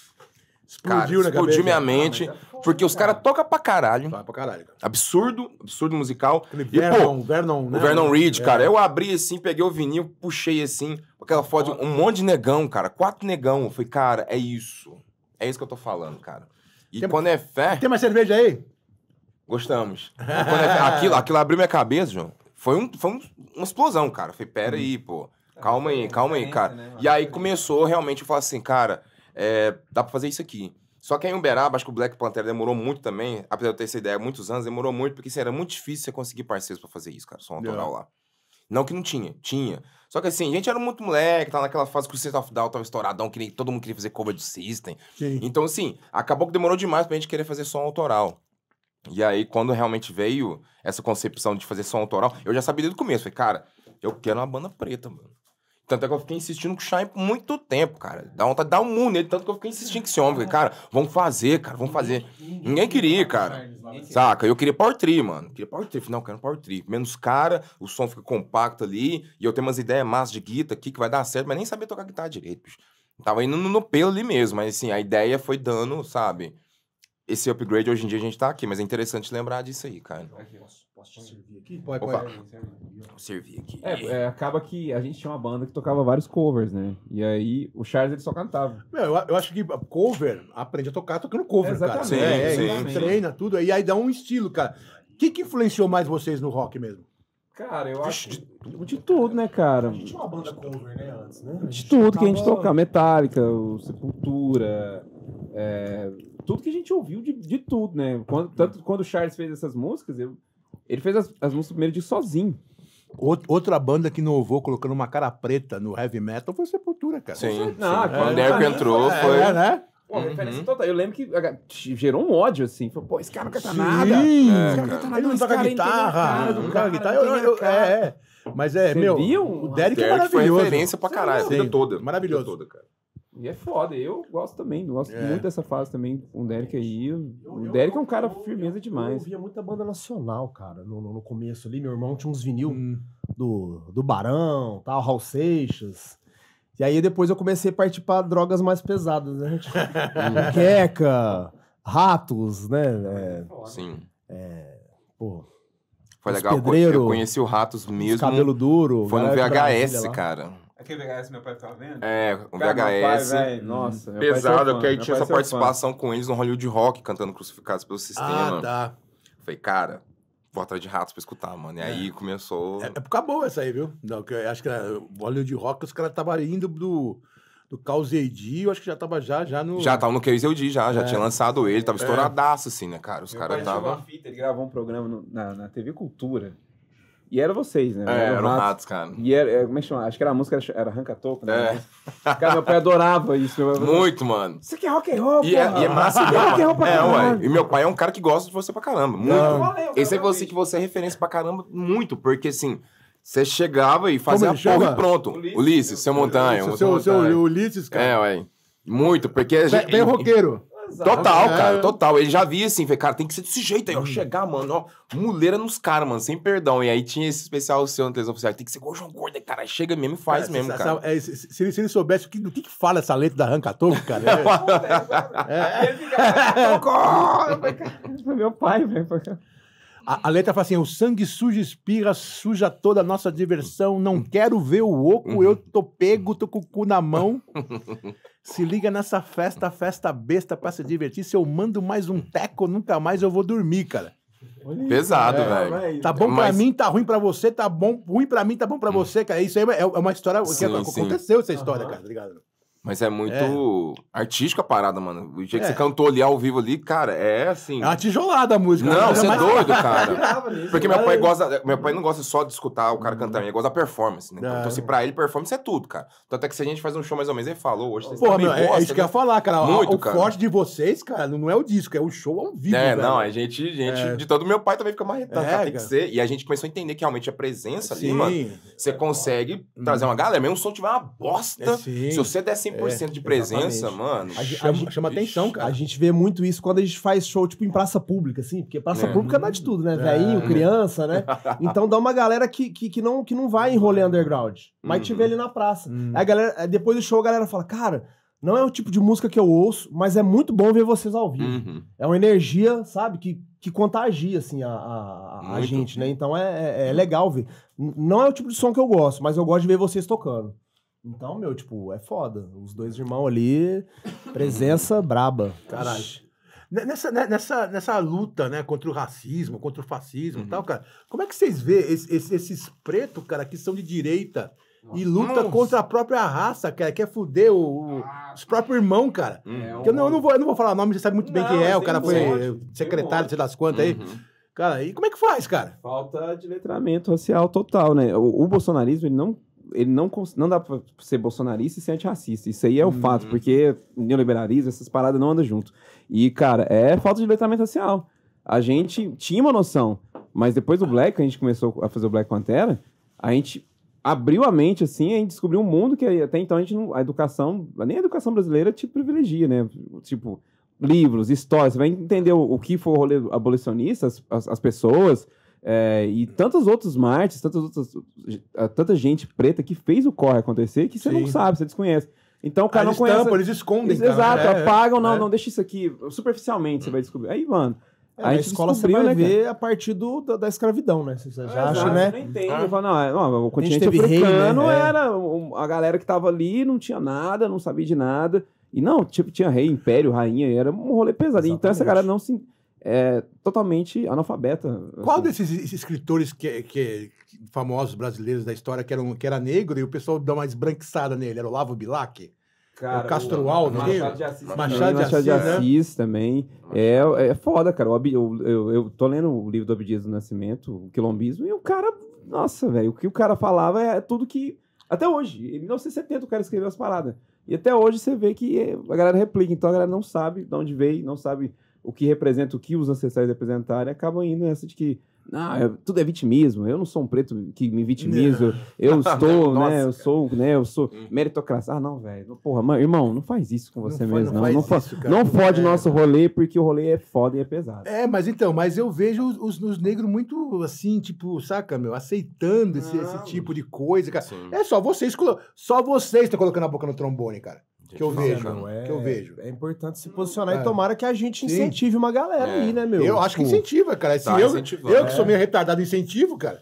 explodiu cara, explodiu cabeça, minha mente. Porque os é. caras tocam pra caralho. Toca pra caralho, cara. Absurdo, absurdo musical. Aquele e, Vernon, pô, Vernon, né? O Vernon Reed, é. cara. Eu abri assim, peguei o vinil, puxei assim, aquela foto, um monte de negão, cara. Quatro negão. Eu falei, cara, é isso. É isso que eu tô falando, cara. E tem, quando é fé. Tem mais cerveja aí? Gostamos. é, aquilo, aquilo abriu minha cabeça, João. Foi, um, foi um, uma explosão, cara. Falei, pera hum. aí, pô. Uhum. Calma aí, é, calma aí, cara. Né? E aí começou realmente eu falei assim, cara, é, dá pra fazer isso aqui. Só que em Uberaba, acho que o Black Panther demorou muito também, apesar de eu ter essa ideia há muitos anos, demorou muito, porque assim, era muito difícil você conseguir parceiros para fazer isso, cara, som autoral lá. Não que não tinha, tinha. Só que assim, a gente era muito moleque, tava tá naquela fase que o System of Down tava estouradão, que nem todo mundo queria fazer cover do System. Sim. Então assim, acabou que demorou demais pra gente querer fazer som autoral. E aí, quando realmente veio essa concepção de fazer som autoral, eu já sabia desde o começo. Falei, cara, eu quero uma banda preta, mano. Tanto é que eu fiquei insistindo com o Shine por muito tempo, cara. Dá vontade de dar um mu nele, tanto que eu fiquei insistindo com esse homem. Falei, cara, vamos fazer, cara, vamos fazer. Ninguém queria, cara. Saca? Eu queria Power Tree, mano. Eu queria Power Tree. Não, eu quero Power Tree. Menos cara, o som fica compacto ali. E eu tenho umas ideias massas de guitarra aqui que vai dar certo, mas nem sabia tocar guitarra direito, bicho. Tava indo no, pelo ali mesmo, mas assim, a ideia foi dando, sabe? Esse upgrade hoje em dia a gente tá aqui, mas é interessante lembrar disso aí, cara. Aqui, Posso te servir aqui? Pode, Opa. pode. É Vou servir aqui. É, é, acaba que a gente tinha uma banda que tocava vários covers, né? E aí o Charles ele só cantava. Meu, eu, eu acho que cover, aprende a tocar tocando cover, é exatamente, cara. Sim, é, é, sim. Treina tudo, e aí dá um estilo, cara. O que, que influenciou mais vocês no rock mesmo? Cara, eu acho. De, de, tudo, né, cara? A gente tinha uma banda cover, né, antes, né? De tudo que a gente tocava. Metallica, Sepultura. É, tudo que a gente ouviu de, de tudo, né? Quando, tanto quando o Charles fez essas músicas, eu ele fez as, as músicas primeiro de sozinho. Outra banda que inovou colocando uma cara preta no heavy metal foi Sepultura, cara. Sim. Não, ah, Quando o é, Derek entrou, é, foi. É, né? Pô, uhum. Eu lembro ah, que gerou um ódio, assim. Falei, pô, esse cara não canta nada. Sim, esse é, cara não canta nada. Ele não toca guitarra. Não toca guitarra. Eu, eu, é, é. Mas é, Você meu, viu? o Derek, Derek é maravilhoso. Foi referência pra caralho, a vida toda. Maravilhoso. Vida toda, cara. E é foda, eu gosto também, gosto é. muito dessa fase também com o Derek aí. O Derek é um cara firmeza demais. Eu ouvia muita banda nacional, cara, no, no, começo ali. Meu irmão tinha uns vinil hum. do, do Barão, tal, Raul Seixas. E aí depois eu comecei a participar de drogas mais pesadas, né? Tipo, Queca, ratos, né? É, é Sim. É, pô. Foi legal, pedreiro, eu conheci o Ratos mesmo. Cabelo duro. Foi no VHS, cara. Aquele VHS meu pai tava vendo? É, um Cara, VHS. Meu pai, nossa, meu pesado, pai que aí tinha essa participação fã. com eles no Hollywood Rock, cantando Crucificados pelo ah, Sistema. Ah, tá. Falei, cara, vou atrás de ratos pra escutar, mano. E é. aí começou. É, é época boa essa aí, viu? Não, que eu acho que era Hollywood Rock, os caras estavam indo do. Do Causeidi, eu acho que já tava já, já no. Já tava no Causeidi, já, já é. tinha lançado ele, tava é. estouradaço, assim, né, cara? Os caras tava. Fita, ele gravou um programa no, na, na TV Cultura. E era vocês, né? É, eram, ratos, ratos cara. E era, é, como é que chama? Acho que era a música, era arranca-toco, né? É. Cara, meu pai adorava isso. Muito, mano. Isso aqui é rock and roll, E, é, e é massa. é rock and roll pra é, caramba. E meu pai é um cara que gosta de você pra caramba. Muito. Não. Esse é você que você é referência pra caramba muito, porque assim... Você chegava e fazia a porra e pronto. Ulisses, Ulisses seu Montanha. Ulisses, seu, seu, Ulisses, cara. É, ué. Muito, porque... Bem, gente... bem roqueiro casado. Total, né? cara, total. Ele já via assim, falei, cara, tem que ser desse jeito aí, ó. Hum. Chegar, mano, ó, muleira nos caras, mano, sem perdão. E aí tinha esse especial seu na televisão oficial, tem que ser igual o João Gordo, cara, chega mesmo e faz cara, é, mesmo, essa, cara. Essa, é, se, se, ele, se, ele soubesse o que, do que, que fala essa letra da ranca toco, cara. É, é. é. é. é. é. é. é. é. Meu pai, velho. A, a, letra fala assim: o sangue suja espirra, suja toda a nossa diversão. Não quero ver o oco, eu tô pego, tô com o cu na mão. Se liga nessa festa, festa besta pra se divertir. Se eu mando mais um teco, nunca mais eu vou dormir, cara. Pesado, é, velho. Tá bom pra mim, tá ruim pra você, tá bom, ruim pra mim, tá bom pra hum. você, cara. Isso aí é uma história é sim, que aconteceu, sim. essa história, uhum. cara, tá ligado? Mas é muito é. artístico a parada, mano. O jeito é. que você cantou ali ao vivo ali, cara, é assim. É uma tijolada a música. Né? Não, você é mais... é doido, cara. Porque meu pai gosta. Meu pai não gosta só de escutar o cara cantar, ele gosta da performance, né? Então, se pra ele, performance é tudo, cara. Então até que se a gente faz um show mais ou menos, ele falou, hoje vocês Pô, meu, é, é gostam, é isso né? que eu ia né? falar, cara. Muito, o, cara. forte de vocês, cara, não é o disco, é o show ao vivo. É, velho. não, a gente, gente de todo meu pai também fica marretado, é, cara, tem que ser. E a gente começou a entender que realmente a presença Sim. ali, mano, você consegue trazer hum. uma galera. Mesmo se o som tiver uma bosta, se você der sempre. 100% é, de presença, exatamente. mano. A, chama, a gente, chama atenção, cara. A gente vê muito isso quando a gente faz show, tipo, em praça pública, assim, porque praça é. pública dá de tudo, né? Hum. É. criança, né? Então dá uma galera que, que, que, não, que não vai em rolê uhum. underground, mas uhum. te vê uhum. ali na praça. Uhum. Aí galera, depois do show a galera fala, cara, não é o tipo de música que eu ouço, mas é muito bom ver vocês ao vivo. Uhum. É uma energia, sabe, que, que contagia, assim, a, a, a gente, né? Então é, é, é legal ver. Não é o tipo de som que eu gosto, mas eu gosto de ver vocês tocando. Então, meu, tipo, é foda. Os dois irmãos ali, presença braba. Caralho. Nessa, né, nessa, nessa luta, né, contra o racismo, contra o fascismo uhum. e tal, cara, como é que vocês vê esses, esses pretos, cara, que são de direita Nossa. e luta Nossa. contra a própria raça, cara, quer fuder o, o, os próprios irmãos, cara? Hum. É, que eu, não, eu, não vou, eu não vou falar o nome, você sabe muito não, bem quem é, o cara foi monte, eh, secretário, um sei das quantas uhum. aí. Cara, e como é que faz, cara? Falta de letramento racial total, né? O, o bolsonarismo, ele não ele não, não dá pra ser bolsonarista e ser antirracista. Isso aí é o hum. fato, porque neoliberalismo, essas paradas não andam junto. E, cara, é falta de letramento racial. A gente tinha uma noção, mas depois do Black, a gente começou a fazer o Black Pantera, a gente abriu a mente, assim, a gente descobriu um mundo que até então a gente não, A educação, nem a educação brasileira te privilegia, né? Tipo, livros, histórias, você vai entender o, o que for o rolê abolicionista, as, as, as pessoas é, e tantos outros martes, tantas outras, tanta gente preta que fez o corre acontecer que você Sim. não sabe, você desconhece. Então o cara ah, não eles conhece. Tampam, eles escondem, cara, Exato, né? é, apagam, não, é. não, deixa isso aqui. Superficialmente você vai descobrir. Aí, mano. É, a, gente escola você vai né, ver cara? a partir do, da, da, escravidão, né? Você já acha, exato, né? Eu ah. não entendo. Ah. não, não, o continente africano rei, né? É. era a galera que tava ali, não tinha nada, não sabia de nada. E não, tipo, tinha rei, império, rainha, era um rolê pesado. Exatamente. Então essa galera não se é totalmente analfabeta. Qual assim. desses escritores que, que, famosos brasileiros da história que, eram, que era negro e o pessoal dá uma esbranquiçada nele? Era Lavo Bilac? Cara, o Castro Alves, né? Machado de Assis, né? Machado de Assis, de Assis né? também. É, é foda, cara. Eu, eu, eu tô lendo o livro do Abdias do Nascimento, o Quilombismo, e o cara, nossa, velho, o que o cara falava é tudo que. Até hoje, em 1970 o cara escreveu as paradas. E até hoje você vê que é, a galera replica, então a galera não sabe de onde veio, não sabe o que representa, o que os ancestrais representaram, acabam indo nessa de que não ah, eu, é, tudo é vitimismo, eu não sou um preto que me vitimizo, eu estou, né, Nossa, né, eu sou, né, eu sou hum. meritocracia. Ah, não, velho, porra, mano, irmão, não faz isso com você não mesmo, não. Não, não, faz isso, não fode é, nosso rolê, porque o rolê é foda e é pesado. É, mas então, mas eu vejo os, os negros muito, assim, tipo, saca, meu, aceitando esse, esse tipo de coisa, cara. É só vocês, só vocês estão colocando a boca no trombone, cara que eu vejo. Não, é, que eu é vejo. É importante se posicionar é. e tomara que a gente incentive Sim. uma galera é. aí, né, meu? Eu acho que tipo, incentiva, cara. tá eu, eu que é. sou meio retardado incentivo, cara.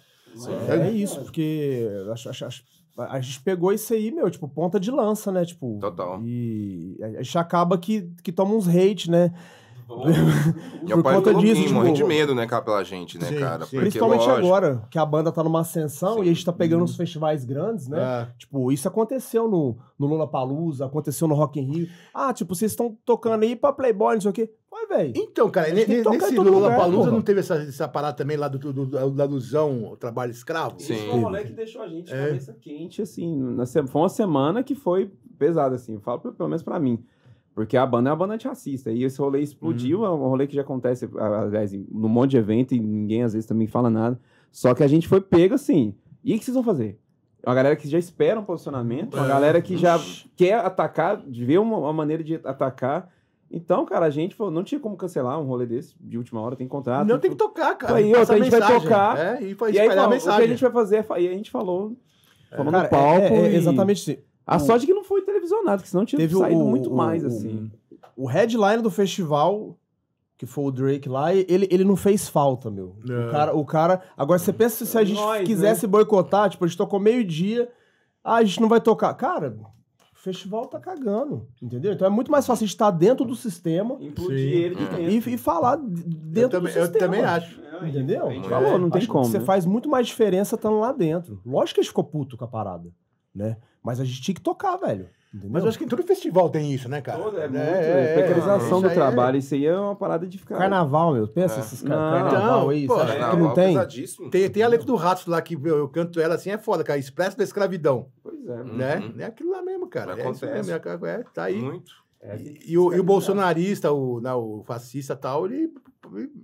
É, é, isso, porque acho, acho, acho, a gente pegou isso aí, meu, tipo, ponta de lança, né? Tipo, Total. E a gente acaba que, que toma uns hate, né? e o pai conta disso, tipo, morre de medo, né, cara, pela gente, né, sim, cara? Sim. Principalmente lógico... agora, que a banda tá numa ascensão sim. e a gente tá pegando uhum. os festivais grandes, né? É. Tipo, isso aconteceu no, no Palusa, aconteceu no Rock in Rio. Ah, tipo, vocês estão tocando aí pra Playboy, não sei o quê. Foi, velho. Então, cara, nesse Lula Palusa não teve essa, essa parada também lá do, do, do da ilusão ao trabalho escravo? Sim. Isso foi um moleque que deixou a gente é. cabeça quente, assim. Na, foi uma semana que foi pesada, assim. falo pelo menos pra mim porque a banda é uma banda antirracista. E esse rolê explodiu, uhum. é um rolê que já acontece, aliás, num monte de evento e ninguém às vezes também fala nada. Só que a gente foi pego assim. E o que vocês vão fazer? Uma galera que já espera um posicionamento, uma galera que já quer atacar, vê uma, uma maneira de atacar. Então, cara, a gente falou, não tinha como cancelar um rolê desse de última hora, tem contrato. Não, tem que tocar, cara. Aí, outra, a gente mensagem, vai tocar. É, e, e aí, falou, o que a gente vai fazer a gente falou, é. falou é, no cara, é, palco. É, é, e... Exatamente assim a o... Então, sorte é que não foi televisionado, que senão tinha Teve saído o, muito o, mais, assim. O headline do festival, que foi o Drake lá, ele, ele não fez falta, meu. É. O, cara, o cara. Agora, você pensa se a é gente Nós, né? quisesse né? boicotar, tipo, a gente tocou meio-dia, ah, a gente não vai tocar. Cara, o festival tá cagando, entendeu? Então é muito mais fácil estar tá dentro do sistema ele de E, e, falar dentro também, do sistema. Eu também acho. É, entendeu? É, falou, não tem como. Você né? faz muito mais diferença estando lá dentro. Lógico que a gente ficou puto com a parada, né? Mas a gente tinha que tocar, velho. Entendeu? Mas eu acho que em todo festival tem isso, né, cara? Todo, é, é muito, é, é, é, precarização do trabalho. Isso aí é uma parada de ficar. Carnaval, meu. Pensa é. esses caras. Carnaval, então, isso. Pô, acho que não tem. tem. Tem a letra do rato lá que eu, eu canto ela assim, é foda, cara. Expresso da escravidão. Pois é, né? mano. Né? Uhum. É aquilo lá mesmo, cara. Acontece. É isso mesmo, é, tá aí. Muito. É, e, e, o, e, o, bolsonarista, o, não, né, o fascista tal, ele,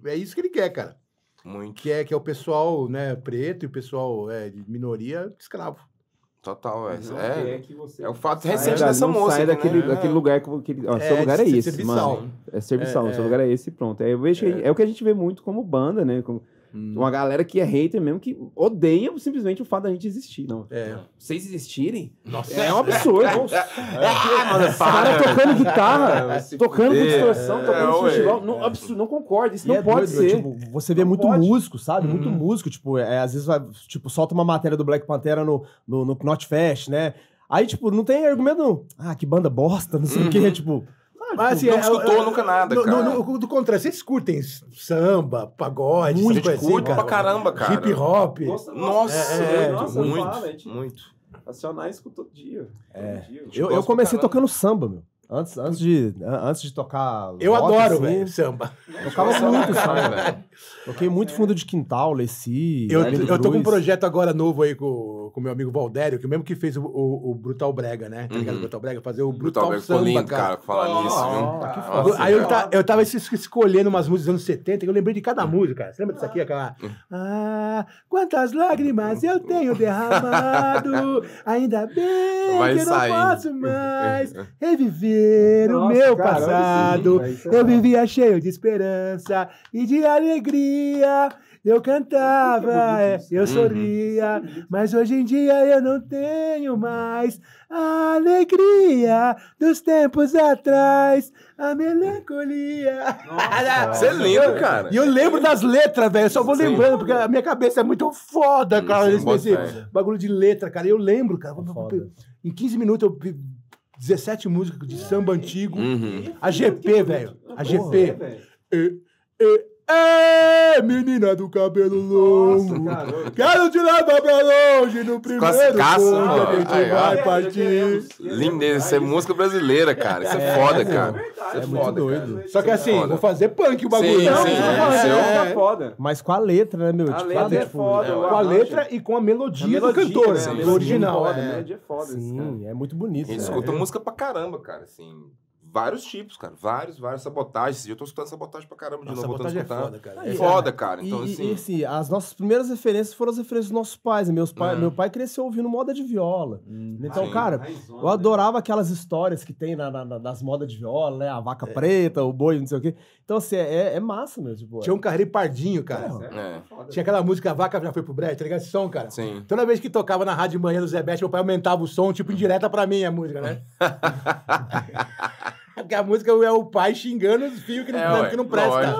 é isso que ele quer, cara. Muito. Que é, que é o pessoal né, preto e o pessoal é, de minoria escravo. Total, é. Uhum. É, é o fato recente dessa não moça. Sai daquele, né? daquele é. lugar que. que ó, é, seu lugar é esse, serviçal. mano. É serviçal, é, seu lugar é. é esse pronto. É, eu vejo é. Que, é o que a gente vê muito como banda, né? Como, Hum. Uma galera que é hater mesmo, que odeia simplesmente o fato da gente existir. Não. É. Vocês existirem? Nossa. É um absurdo. É, nossa. é, é, é, é, é cara tocando guitarra, tocando com distorção, tocando é, festival. Não, absurdo, não concordo, isso e não pode ser. Tipo, você vê não muito pode. músico, sabe? Hum. Muito uhum. músico. Tipo, às vezes vai, tipo, solta uma matéria do Black Pantera no, no, no Fest, né? Aí, tipo, não tem argumento, Ah, que banda bosta, não sei o quê. Uhum. Tipo, mas, assim, escutou eu, é, é, nunca nada, no, cara. No, no, do contrário, vocês curtem samba, pagode, muito coisa curto assim, pra caramba, cara. Hip hop. Nossa, nossa, é, é, é. nossa muito, muito. muito. Nacionais todo dia. É. Todo dia. Eu, eu, eu comecei tocando samba, meu. Antes, antes, de, antes de tocar. Eu rock, adoro, assim, velho, samba. Tocava muito samba, velho. Toquei muito fundo de quintal, Leci. Eu, eu tô com um projeto agora novo aí com o meu amigo Valdério, que o mesmo que fez o, o, o, Brutal Brega, né? Tá ligado? Uhum. Brutal Brega, fazer o Brutal, Brutal Samba. Lindo, cara, cara falar oh, nisso, oh, tá fácil, aí eu, tá, eu tava escolhendo umas músicas dos anos 70, e eu lembrei de cada música, cara. Você lembra disso aqui? Aquela. Ah, quantas lágrimas eu tenho derramado, ainda bem Vai que eu não posso mais reviver esquecer Nossa, o meu cara, passado. Sim, eu vivia cheio de esperança e de alegria. Eu cantava, é, eu uhum. sorria, uhum. mas hoje em dia eu não tenho mais a alegria dos tempos atrás, a melancolia. Você lembra, é cara? E eu lembro das letras, velho. Eu Só vou Sim. lembrando, porque a minha cabeça é muito foda, cara. Sim, é esse bagulho de letra, cara. Eu lembro, cara. Foda. Em 15 minutos eu 17 músicas de samba antigo. Uhum. A GP, é velho. A GP. Porra, é, é, é, menina do cabelo longo, Nossa, quero te levar pra longe no primeiro Classicaço, mano. que a gente Aí, vai é, partir. Lindo, isso é música brasileira, cara. Isso é, É, foda, é cara. Isso é, É muito foda, cara. doido. Só que assim, Foda. vou fazer punk o bagulho. Né? Sim, não, sim, não, é, é, é, é, foda. Mas com a letra, né, meu? A tipo, letra tipo, é foda, Com a letra e com a melodia, do cantor, né? né? do original. Melodia é foda, Sim, é muito bonito. A gente escuta música pra caramba, cara, assim vários tipos, cara. Vários, vários sabotagens. Eu tô escutando sabotagem pra caramba de Nossa, novo, voltando É foda, cara. É foda, é. cara. Então, e, assim... E, assim, as nossas primeiras referências foram as referências dos nossos pais. Meus pai, hum. Meu pai cresceu ouvindo moda de viola. Hum. Então, Sim. cara, eu né? adorava aquelas histórias que tem na, na, nas modas de viola, né? A vaca é. preta, o boi, não sei o quê. Então, assim, é, é, é massa, meu. Tipo, Tinha um carreiro pardinho, cara. É. é. Tinha aquela música, a vaca já foi pro brejo, tá ligado? Esse som, cara. Sim. Então, toda vez que tocava na rádio de manhã do Zé Bete, meu pai aumentava o som, tipo, hum. indireta pra mim a música, né? Porque a música é o pai xingando os filhos que não, é, que não presta.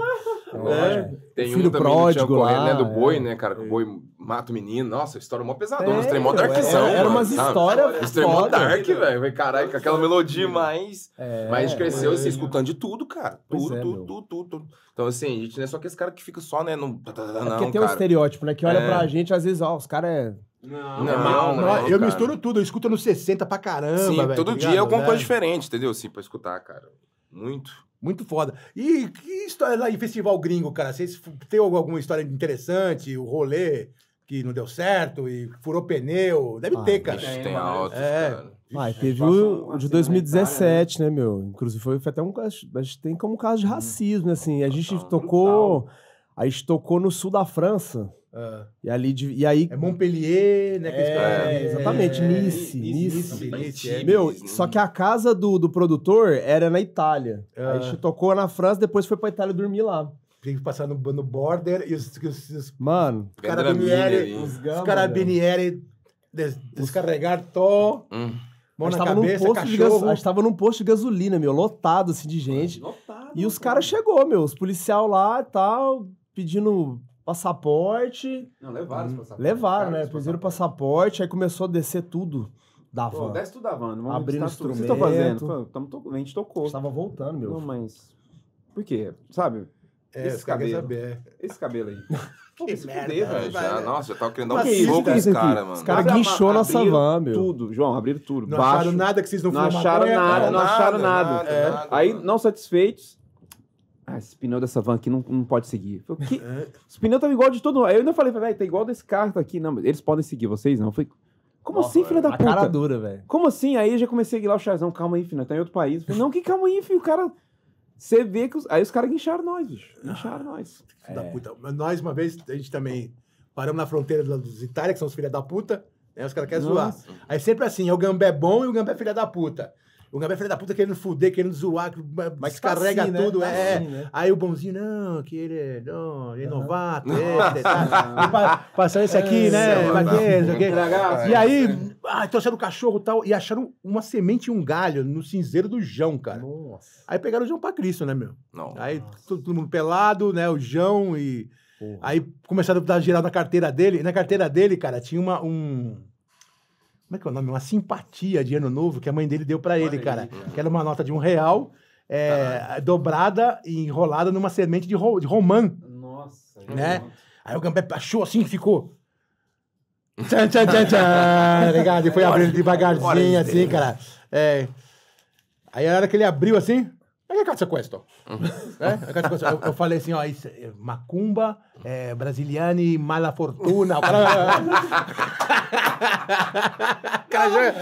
É. Tem um também pródigo, do né, do boi, é. né, cara? Que o boi mata o menino. Nossa, história mó pesadona. É, extremo então, é, darkzão. É, era umas histórias. Extremo dark, velho. Caralho, com aquela melodia uhum. mais. É, mas a gente cresceu, assim, escutando de tudo, cara. Tudo, é, tudo, tudo, tudo, Então, assim, a gente não é só aquele cara que fica só, né? Não, porque tem um estereótipo, né? Que olha pra gente, às vezes, ó, os caras não, não, mal, não, não eu cara. misturo tudo, eu escuto no 60 pra caramba. Sim, véio, todo tá dia é alguma coisa diferente, entendeu? Sim, pra escutar, cara. Muito. Muito foda. E que história lá em festival gringo, cara? Vocês tem alguma história interessante? O rolê que não deu certo e furou pneu? Deve ah, ter, cara. Bicho, tem altos, é. cara. Ah, teve o de 2017, né? né, meu? Inclusive foi, foi até um caso. A gente tem como um caso de uhum. racismo, né, Assim, a gente tocou. A gente tocou no sul da França. É. E ali de, e aí É Montpellier, né? É, é, exatamente, Nice, Nice. nice. É. Meu, só né? que a casa do, do produtor era na Itália. É. a Aí tocou na França, depois foi pra Itália dormir lá. Tem que passar no, no border e os, os, os Mano, os carabinieri, os, os carabinieri des, descarregar to. Hum. Mão a gente, tava cabeça, num posto de gaso... a gente tava num posto de gasolina, meu, lotado assim de gente. Mano, lotado, e os caras chegou, meu, os policial lá e tal, pedindo passaporte. Não, levaram os uhum. passaportes. Levaram, né? Fizeram o passaporte, aí começou a descer tudo da van. Pô, desce tudo da van. Vamos Abrindo instrumento. Tudo. O que vocês estão fazendo? to... A gente tocou. Estava voltando, meu. Não, mas... Por quê? Sabe? É, esse cabelo. Esse cabelo aí. Pô, que merda, velho. Já, nossa, eu tava querendo dar um fogo esse cara, mano. Os caras guinchou nossa van, meu. Tudo, João, abriram tudo. Não Baixo, acharam nada que vocês não, não acharam nada, nada, Não acharam nada. nada. nada é. Aí, não satisfeitos, ah, esse pneu dessa van aqui não, não pode seguir. Eu falei, Esse pneu tá igual de todo mundo. Aí eu ainda falei, velho, tá igual desse carro tá aqui. Não, eles podem seguir, vocês não. Eu falei, como assim, filha da puta? cara dura, velho. Como assim? Aí eu já comecei a guiar o Chazão. Calma aí, filho, tá em outro país. Eu falei, não, que calma aí, filho. O cara. Você vê que. Os... Aí os caras guincharam nós, bicho. Guincharam ah, nós. Filho da é. puta. Nós, uma vez, a gente também paramos na fronteira dos Itália, que são os filha da puta. Né? Os caras querem zoar. Aí sempre assim, é o gambé é bom e o gambé é filha da puta. O Gabriel é filho da puta querendo fuder, querendo zoar, mas descarrega assim, tudo. Né? É. Assim, né? Aí o bonzinho, não, que ele é, não, ele é novato, não. é, tá, passando esse aqui, né? É, é, e aí, ah, trouxeram então o cachorro e tal, e acharam uma semente e um galho no cinzeiro do Jão, cara. Nossa. Aí pegaram o Jão pra Cristo, né, meu? Não. Aí todo, todo mundo pelado, né? O Jão e. Porra. Aí começaram a dar geral na carteira dele. E na carteira dele, cara, tinha uma, um como é que é o nome? Uma simpatia de ano novo que a mãe dele deu para ele, cara. Que era uma nota de um real é, dobrada e enrolada numa semente de, ro de romã. Nossa, né? Aí o Gambé achou assim e ficou. Tchan, tchan, tchan, tchan, ligado? E foi abrindo devagarzinho, assim, cara. É. Aí a hora que ele abriu assim. E che cazzo è questo? eh? Cazzo è questo? Io, io falei assim, ó, isso, é, macumba, é, brasiliani, mala fortuna. O cara,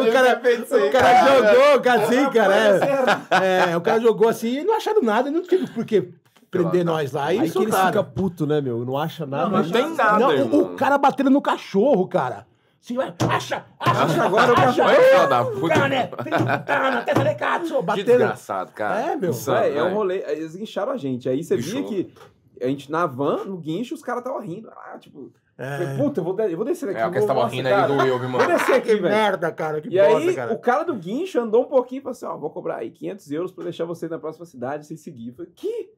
o cara, o cara, jogou, assim, cara, assim, é. cara. É, o cara jogou assim e não acharam nada, não tive por que prender nós lá. Aí isso, que ele cara. fica puto, né, meu? Não acha nada. Não, não, não tem nada. Não, o, o cara batendo no cachorro, cara. Sì, acha, acha, acha agora acha, o acha, da puta. Tá, né? Que tá né, desgraçado, cara. É, meu. Insano, é, é um né? rolê. Eles guincharam a gente. Aí você via que a gente na van, no guincho, os caras estavam rindo. Ah, tipo. É. Falei, Puta, eu vou, eu vou descer aqui. É, que você rindo cara. aí doeu, viu, mano? Vou descer aqui, velho. merda, cara. Que e bosta, aí, cara. o cara do guincho andou um pouquinho e falou assim: ó, vou cobrar aí 500 euros pra deixar você na próxima cidade sem seguir. falei, que?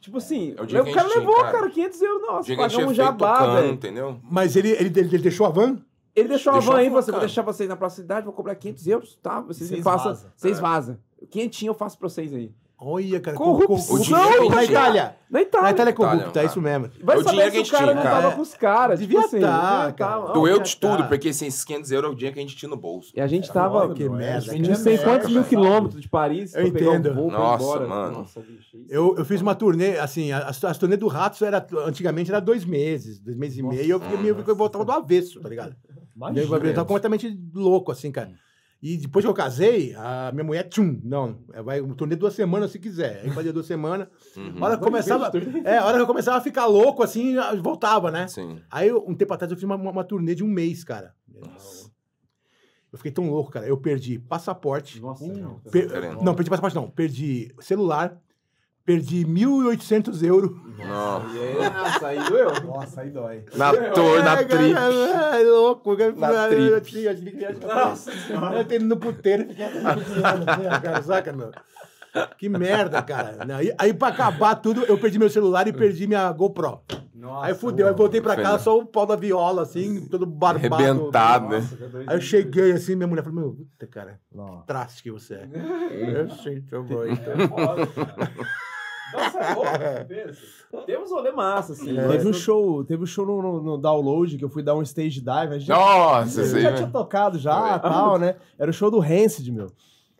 Tipo assim, é, é o, o cara levou, tinha, cara, 500 euros, nossa, pagamos um jabá, velho. Entendeu? Mas ele, ele, ele deixou a van? Ele deixou a van aí, você, vou deixar vocês na próxima cidade, vou cobrar 500 euros, tá? Vocês, vocês passam, vocês é. vazam. Quinhentinho eu faço pra vocês aí. Olha, cara. Corrupção cor, na Itália. Na Itália. Na Itália é corrupto, tá? é isso mesmo. Vai é o saber que o cara, tinha, não cara. com os caras. Devia tipo assim, tá, né, cara. Doeu de tudo, tá. porque esses 500 euros é o dinheiro que a gente tinha no bolso. E a gente Era é tava... Mano, que merda. Não sei quantos mil quilômetros de Paris. Eu entendo. Um Nossa, mano. Nossa, eu, eu fiz uma turnê, assim, as, as turnê do Ratos era, antigamente era dois meses, dois meses e meio, e eu, eu, eu voltava do avesso, tá ligado? Imagina. Meu tá completamente louco, assim, cara. Hum. E depois que eu casei, a minha mulher, tchum, não, é, vai um turnê duas semanas se quiser. Aí fazia duas semanas. Uhum. A hora que começava. É, hora que eu começava a ficar louco, assim, voltava, né? Sim. Aí, um tempo atrás, eu fiz uma, uma turnê de um mês, cara. Nossa. Eu fiquei tão louco, cara. Eu perdi passaporte. Nossa, hum, não, tá não, perdi passaporte, não. Perdi celular, Perdi 1.800 euros. Nossa, aí ah, doeu. Nossa, aí dói. Na torre, na trip. É louco. Na trip. Nossa senhora. Eu no puteiro. Né, saca, meu? Que merda, cara. Aí, pra acabar tudo, eu perdi meu celular e perdi minha GoPro. Nossa, aí fudeu, aí voltei pra casa só o pau da viola, assim, todo barbado. Arrebentado, né? Aí eu cheguei assim, minha mulher falou: Meu, puta, cara, que traste que você é. eu sinto, eu vou. Então. É foda, cara. Nossa, é Temos um rolê massa, assim. É. Né? Teve um show, teve um show no, no, no, download que eu fui dar um stage dive. Gente, Nossa, eu já tinha tocado já, tal, né? Era o show do Rancid, meu.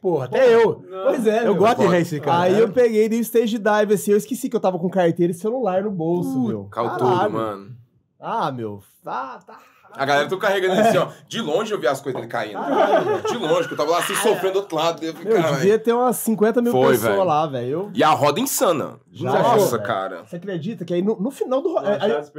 Porra, até eu. Não. Pois é. Eu meu. gosto de race, cara. Aí né? eu peguei um stage dive, assim. Eu esqueci que eu tava com carteira e celular no bolso, uh, meu. Caltudo, mano. Ah, meu. Tá, tá. A galera tudo carregando assim, ó. De longe eu vi as coisas dele caindo. De longe, que eu tava lá assim sofrendo do outro lado. Eu, fiquei, Meu, devia ter umas 50 mil Foi, pessoas lá, velho. E a roda insana. Já Nossa, cara. É. Você acredita que aí no, no final do rolê.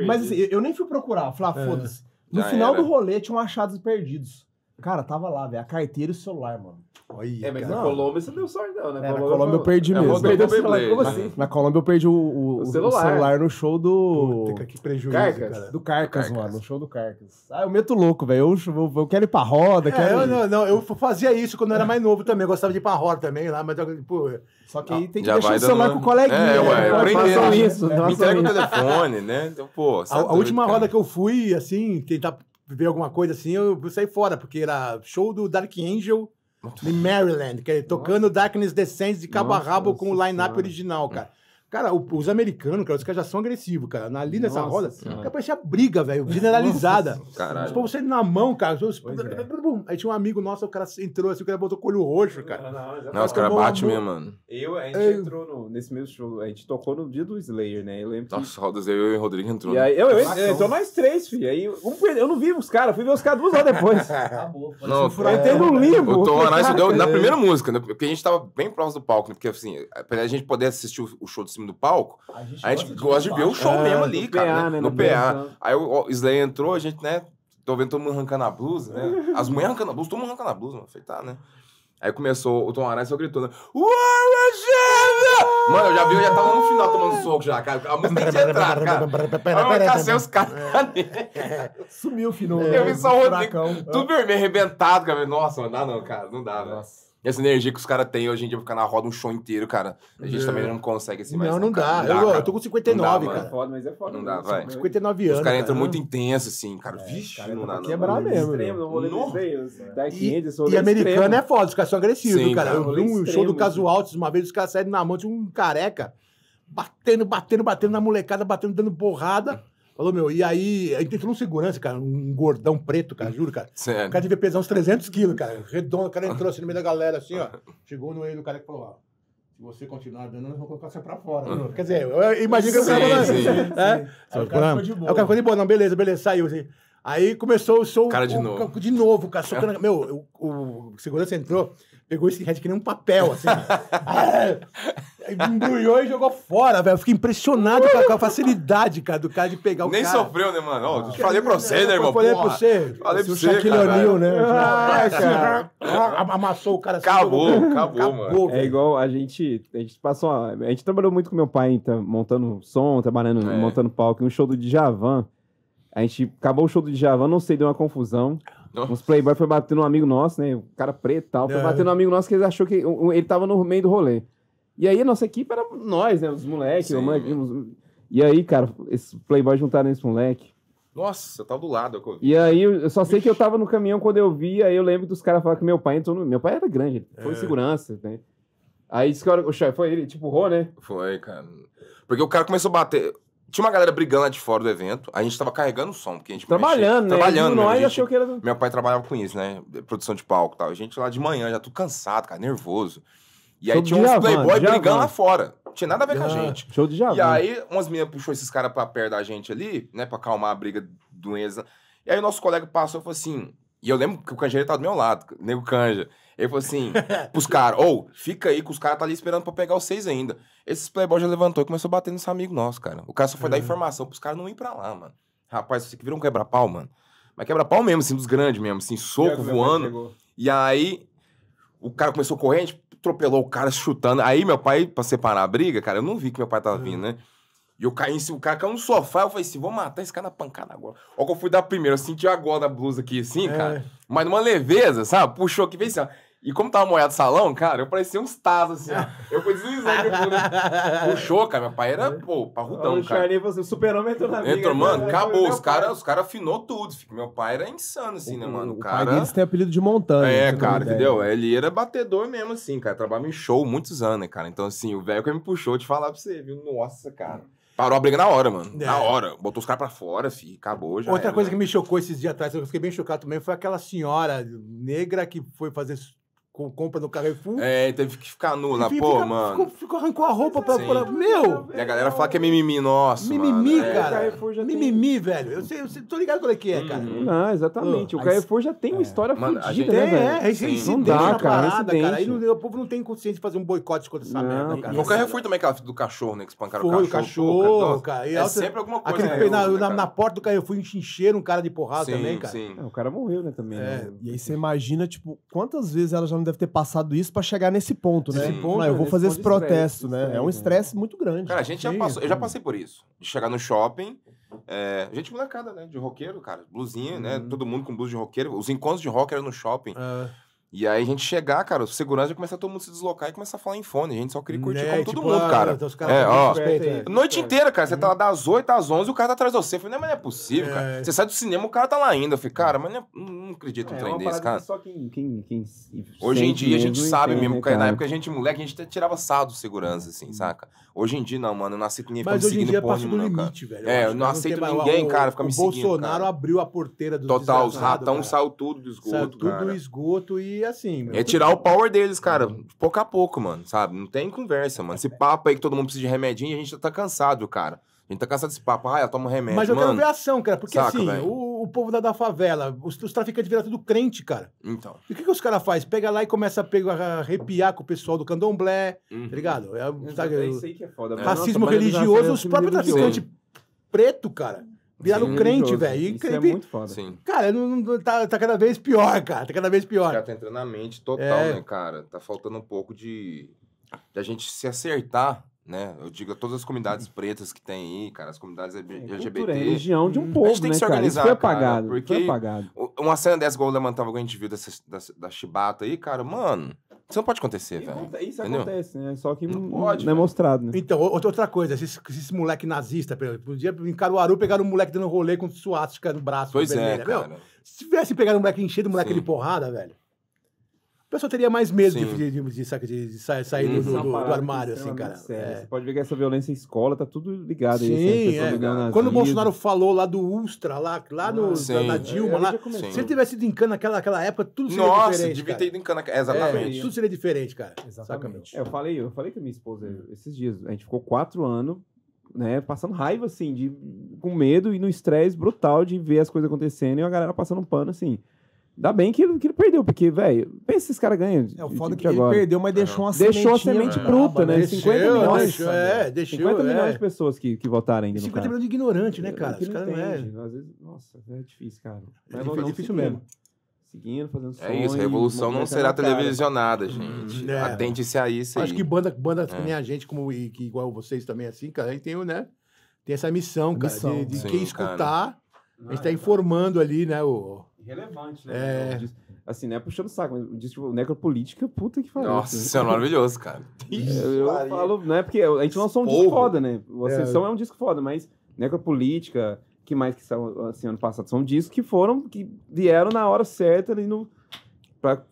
Mas assim, eu nem fui procurar, falar, é. foda-se. No Já final era. do rolê tinham achados perdidos. Cara, tava lá, velho. A carteira e o celular, mano. Olha, é, mas cara. na Colômbia você deu sorte, não, né? É, na Colômbia, eu perdi é, mesmo. Eu perdi o celular. Como assim? Na Colômbia eu perdi o, o, o, celular. o celular. no show do. Puta, que prejuízo, Carcas. Cara. Do Carcas, Carcas, mano. No show do Carcas. Ah, eu meto louco, velho. Eu, eu, quero ir pra roda. É, quero... Eu, não, não, eu fazia isso quando eu era mais novo também. Eu gostava de ir pra roda também lá, mas pô, Só que ah, aí tem que Já deixar o celular dando... com o coleguinha. É, ué, né? aprendendo. isso. Né? Me entrega o telefone, né? Então, pô. É a, última roda que eu fui, assim, tentar ver alguma coisa assim, eu, eu saí fora, porque era show do Dark Angel em Maryland, que é, tocando Darkness Descends de cabo a rabo com o line-up original, cara. Cara, os americanos, cara, os caras já são agressivos, cara. ali nessa Nossa roda, cara, é parecia briga, velho, generalizada. Caralho. Os povos tipo, saindo na mão, cara. Os... É. Aí tinha um amigo nosso, o cara entrou assim, o cara botou o olho roxo, cara. Não, não, não os caras batem mesmo, mano. Eu, a gente é. entrou no, nesse mesmo show, a gente tocou no dia do Slayer, né? Eu lembro. Nossa, roda Slayer, eu e o Rodrigo entrou. E né? aí, eu, eu, eu, nós três, filho. Aí, um, eu não vi os caras, fui ver os caras duas horas depois. Acabou. Não, eu entrei no é, limbo. O Tom Anais deu na primeira música, né? Porque a gente tava bem próximo do palco, né? Porque assim, pra gente poder assistir o show do do palco, a gente, a gente gosta, de, ver o show é, mesmo ah, ali, cara. PA, né? Né? No, no PA. Aí o, o Slay entrou, a gente, né? Tô vendo todo mundo arrancando a blusa, né? As mulheres arrancando a blusa, todo mundo arrancando a blusa, mano. Tá, né? Aí começou, o Tom Araya só gritou, né? Mano, eu já vi, eu já tava no final tomando soco já, cara. A música tinha entrado, cara. Aí eu cacei os caras Sumiu o final. Eu vi né? só o Rodrigo, tudo vermelho, arrebentado, cara. Nossa, não dá não, cara. Não dá, velho. Nossa. E essa energia que os caras têm hoje em dia pra ficar na roda um show inteiro, cara. A gente é. também não consegue assim mais. Não, não, dá. Cara, eu, cara. eu tô com 59, dá, cara. É foda, mas é foda. Não dá, vai. 59 anos. Os caras entram muito intenso, assim, cara. É, Vixe, cara, é não dá. Quebrar não, mesmo. Extremo, não né? E, e americano é foda, os caras são agressivos, Sim, cara. Eu vi um show do Caso Altos uma vez, os caras saíram na mão, de um careca batendo, batendo, batendo na molecada, batendo, dando porrada. Falou, meu, e aí, a gente entrou um segurança, cara, um gordão preto, cara, juro, cara. Sério? O cara devia pesar uns 300 quilos, cara, redondo. O cara entrou assim no meio da galera, assim, ó. Chegou no meio do cara e falou, ó se você continuar dando, nós vamos colocar você pra fora. Hum. Quer dizer, eu imagino que eu tava lá. Sim, né? é? sim. Aí o cara ficou de boa. Aí o cara ficou de boa, não, beleza, beleza, saiu. Assim. Aí começou o show. Cara de o, novo. O, de novo, cara. Socando, meu, o, o segurança entrou pegou esse head que nem um papel, assim. É, embrulhou e jogou fora, velho. Eu fiquei impressionado com a, facilidade, cara, do cara de pegar o Nem cara. sofreu, né, mano? Ó, ah. falei pra você, né, irmão? Falei pra você. Falei pra é você, cara. né? Ah, ah cara. Assim, ah, amassou o cara. Assim, acabou, assim, acabou, acabou, mano. É igual a gente, a gente passou, a gente trabalhou muito com meu pai, então, montando som, trabalhando, é. montando palco. Um show do Djavan, a gente acabou o show do Djavan, não sei, deu uma confusão. Uns playboy foi bater num amigo nosso, né? O cara preto e tal. Foi é. bater num amigo nosso que ele achou que ele tava no meio do rolê. E aí a nossa equipe era nós, né? Os moleques, os... E aí, cara, esses playboy juntaram esse moleque. Nossa, eu tava do lado. Eu... E aí, eu só sei Ixi. que eu tava no caminhão quando eu vi, aí eu lembro dos caras falar que meu pai entrou no... Meu pai era grande, foi é. segurança, né? Aí disse que o chefe foi ele, tipo, rô, né? Foi, cara. Porque o cara começou a bater. Tinha uma galera brigando lá de fora do evento. A gente tava carregando o som, porque a gente Trabalhando, mexia, né? Trabalhando, mesmo, nós achou que era... Meu pai trabalhava com isso, né? Produção de palco e tal. A gente lá de manhã, já tô cansado, cara, nervoso. E aí tinha uns playboy brigando lá fora. Tinha nada a ver ah, com a ah, gente. Show de Javan. E aí, umas meninas puxou esses caras pra perto da gente ali, né? Pra acalmar a briga doença E aí o nosso colega passou e falou assim... E eu lembro que o canjeiro tava do meu lado, nego canja. Ele falou assim, pros caras, ou, oh, fica aí que os caras tá ali esperando pra pegar os seis ainda. Esses playboy já levantou e começou a bater nesse amigo nosso, cara. O cara só foi dar uhum. informação pros caras não ir pra lá, mano. Rapaz, você que vira um quebra-pau, mano. Mas quebra-pau mesmo, assim, dos grandes mesmo, assim, soco voando. E aí, o cara começou correndo, atropelou o cara chutando. Aí meu pai, pra separar a briga, cara, eu não vi que meu pai tava uhum. vindo, né? E eu caí em cima, o cara caiu no sofá, eu falei assim, vou matar esse cara na pancada agora. Ó que eu fui dar primeiro, eu senti gola da blusa aqui, assim, é. cara. Mas numa leveza, sabe? Puxou aqui, vem, assim, ó. E como tava do salão, cara, eu parecia uns tazos, assim, ó. Eu fui deslizando. Puxou, cara. Meu pai era, é. pô, parrudão, o cara. Charlie, você, o super-homem entrou na vida. Entrou, né? mano, acabou. Os caras os cara afinou tudo. Filho. Meu pai era insano, assim, né, o, né, mano? O, cara... pai deles tem apelido de montanha. É, cara, entendeu? Ele era batedor mesmo, assim, cara. Trabalhava em show muitos anos, né, cara? Então, assim, o velho que me puxou de falar pra você, viu? Nossa, cara. Parou a briga na hora, mano. É. Na hora. Botou os caras pra fora, fi. Acabou já. Outra era, coisa né? que me chocou esses dias atrás, eu fiquei bem chocado também, foi aquela senhora negra que foi fazer com compra no Carrefour. É, teve que ficar nu na pô, mano. Ficou, ficou, arrancou a roupa pra, pra, Meu! E a galera fala que é mimimi, nossa. Mimimi, mano, é. cara. É. Mimimi, tem... velho. Eu, sei, eu sei, tô ligado qual é que é, cara. Hum. Não, exatamente. o Carrefour já tem uma é. história mano, fodida, né, velho? É, é incidente não dá, cara, parada, cara. Aí o povo não tem consciência de fazer um boicote contra essa não, merda, cara. E o Carrefour também, aquela do cachorro, né? Que espancaram Foi, o cachorro. O cachorro, cara. É sempre alguma coisa. Aquele, né, na, porta do Carrefour chincheiro, um cara de porrada também, cara. Sim, é, O cara morreu, né, também. Né? E aí você imagina, tipo, quantas vezes ela já não deve ter passado isso para chegar nesse ponto, né? Sim. Ponto, não, eu vou fazer esse protesto, estresse, né? Estresse, é um estresse né? muito grande. Cara, a gente já passou, eu já passei por isso. De chegar no shopping, é, gente molecada, né? De roqueiro, cara. Blusinha, hum. né? Uhum. Todo mundo com blusa de roqueiro. Os encontros de rock eram no shopping. É. E aí a gente chegar, cara, o segurança já começa a todo mundo se deslocar e começa a falar em fone. A gente só queria curtir né, com todo tipo, mundo, ah, cara. Então cara é, ó, é. Noite inteira, cara. Você uhum. tá lá das 8 às 11 e o cara tá atrás de você. Eu falei, não, mas não é possível, é. cara. Você sai do cinema, o cara tá lá ainda. Eu falei, cara, mas não, é, não acredito num é, trem desse, cara. Só quem, quem, quem Hoje em dia a gente sabe entende, mesmo, cara. Na época a gente, moleque, a gente até tirava sarro do segurança, assim, uhum. saca? Hoje em dia, não, mano. Eu não aceito ninguém Mas ficar me seguindo porra nenhuma, cara. Velho, é, eu não, não aceito ninguém, o, cara, ficar me seguindo. O Bolsonaro abriu a porteira do Total, os ratão saiu tudo do esgoto. Saiu tudo do esgoto e assim. Meu, é tirar o power deles, cara. Uhum. Pouco a pouco, mano, sabe? Não tem conversa, mano. Esse é. papo aí que todo mundo precisa de remedinho, a gente já tá cansado, cara. A gente tá cansado desse papo, ah, toma tomo remédio. Mas eu mano. quero ver ação, cara, porque Saca, assim, o, o, povo da, da favela, os, os traficantes viram tudo crente, cara. Então. E o que, que os caras fazem? Pega lá e começa a, pegar, a arrepiar com o pessoal do candomblé, tá uhum. tá ligado? É, sabe, é isso sei que é foda, é. Racismo Nossa, religioso, os próprios traficantes preto, cara. Viraram Sim, crente, velho. Isso é muito foda. Sim. Cara, não, não, tá, tá cada vez pior, cara. Tá cada vez pior. Já tá entrando na mente total, é. né, cara? Tá faltando um pouco de... de a gente se acertar né? Eu digo a todas as comunidades uhum. pretas que tem aí, cara, as comunidades é, LGBT. a cultura, é religião de um uhum. povo, a gente tem que né, se organizar, cara? Isso foi apagado, cara, porque foi apagado. Uma cena dessa igual levantava que a gente viu dessa, da, da chibata aí, cara, mano... Isso não pode acontecer, velho. Isso Entendeu? acontece, né? Só que não, pode, não é mostrado, né? Então, outra coisa, esses, moleque nazista, por exemplo, podia em Caruaru pegar um moleque dando rolê com suástica no braço. Pois é, cara. Meu, se tivesse pegado um moleque enchido, do moleque Sim. de porrada, velho o pessoal teria mais medo de, de, de, sair do, armário, é assim, cara. É. Você pode ver que essa violência em escola tá tudo ligado Sim, É, Quando o Bolsonaro falou lá do Ustra, lá, lá ah, no, da, é, Dilma, lá, se ele tivesse ido em Cana naquela, naquela época, tudo seria diferente. Nossa, devia ter ido em Cana. Exatamente. tudo seria diferente, cara. Exatamente. eu falei, eu falei com minha esposa esses dias. A gente ficou quatro anos né, passando raiva, assim, de, com medo e no estresse brutal de ver as coisas acontecendo e a galera passando pano, assim. Ainda bem que, ele, que ele perdeu, porque, velho, pensa se esse caras ganham. É, o foda é que agora. ele perdeu, mas deixou uma semente. Deixou a semente bruta, né? né? Deixou, 50 milhões. Deixou, é, deixou, 50 milhões é. de pessoas que, que votaram ainda. 50 milhões de ignorante, né, é, cara? Os caras não é. Às vezes, nossa, é difícil, cara. é difícil mesmo seguindo, fazendo som. É isso, a revolução não será televisionada, gente. Uhum. É. Atente-se a isso. Acho que banda, banda é. que nem a gente, como, e, que igual vocês também, assim, cara, a gente tem, né, tem essa missão, cara, missão. de, de Sim, quem escutar, a gente está ah, informando ali, né, o, relevante, né? É. Então, assim, né puxando o saco, mas o disco tipo, necropolítica, né, é puta que pariu. Nossa, isso é maravilhoso, cara. eu, eu falo, né? Porque a gente lançou um Porra. disco foda, né? O sessão é. é um disco foda, mas necropolítica, né, é que mais que saiu assim, ano passado, são discos que foram, que vieram na hora certa ali no. Pra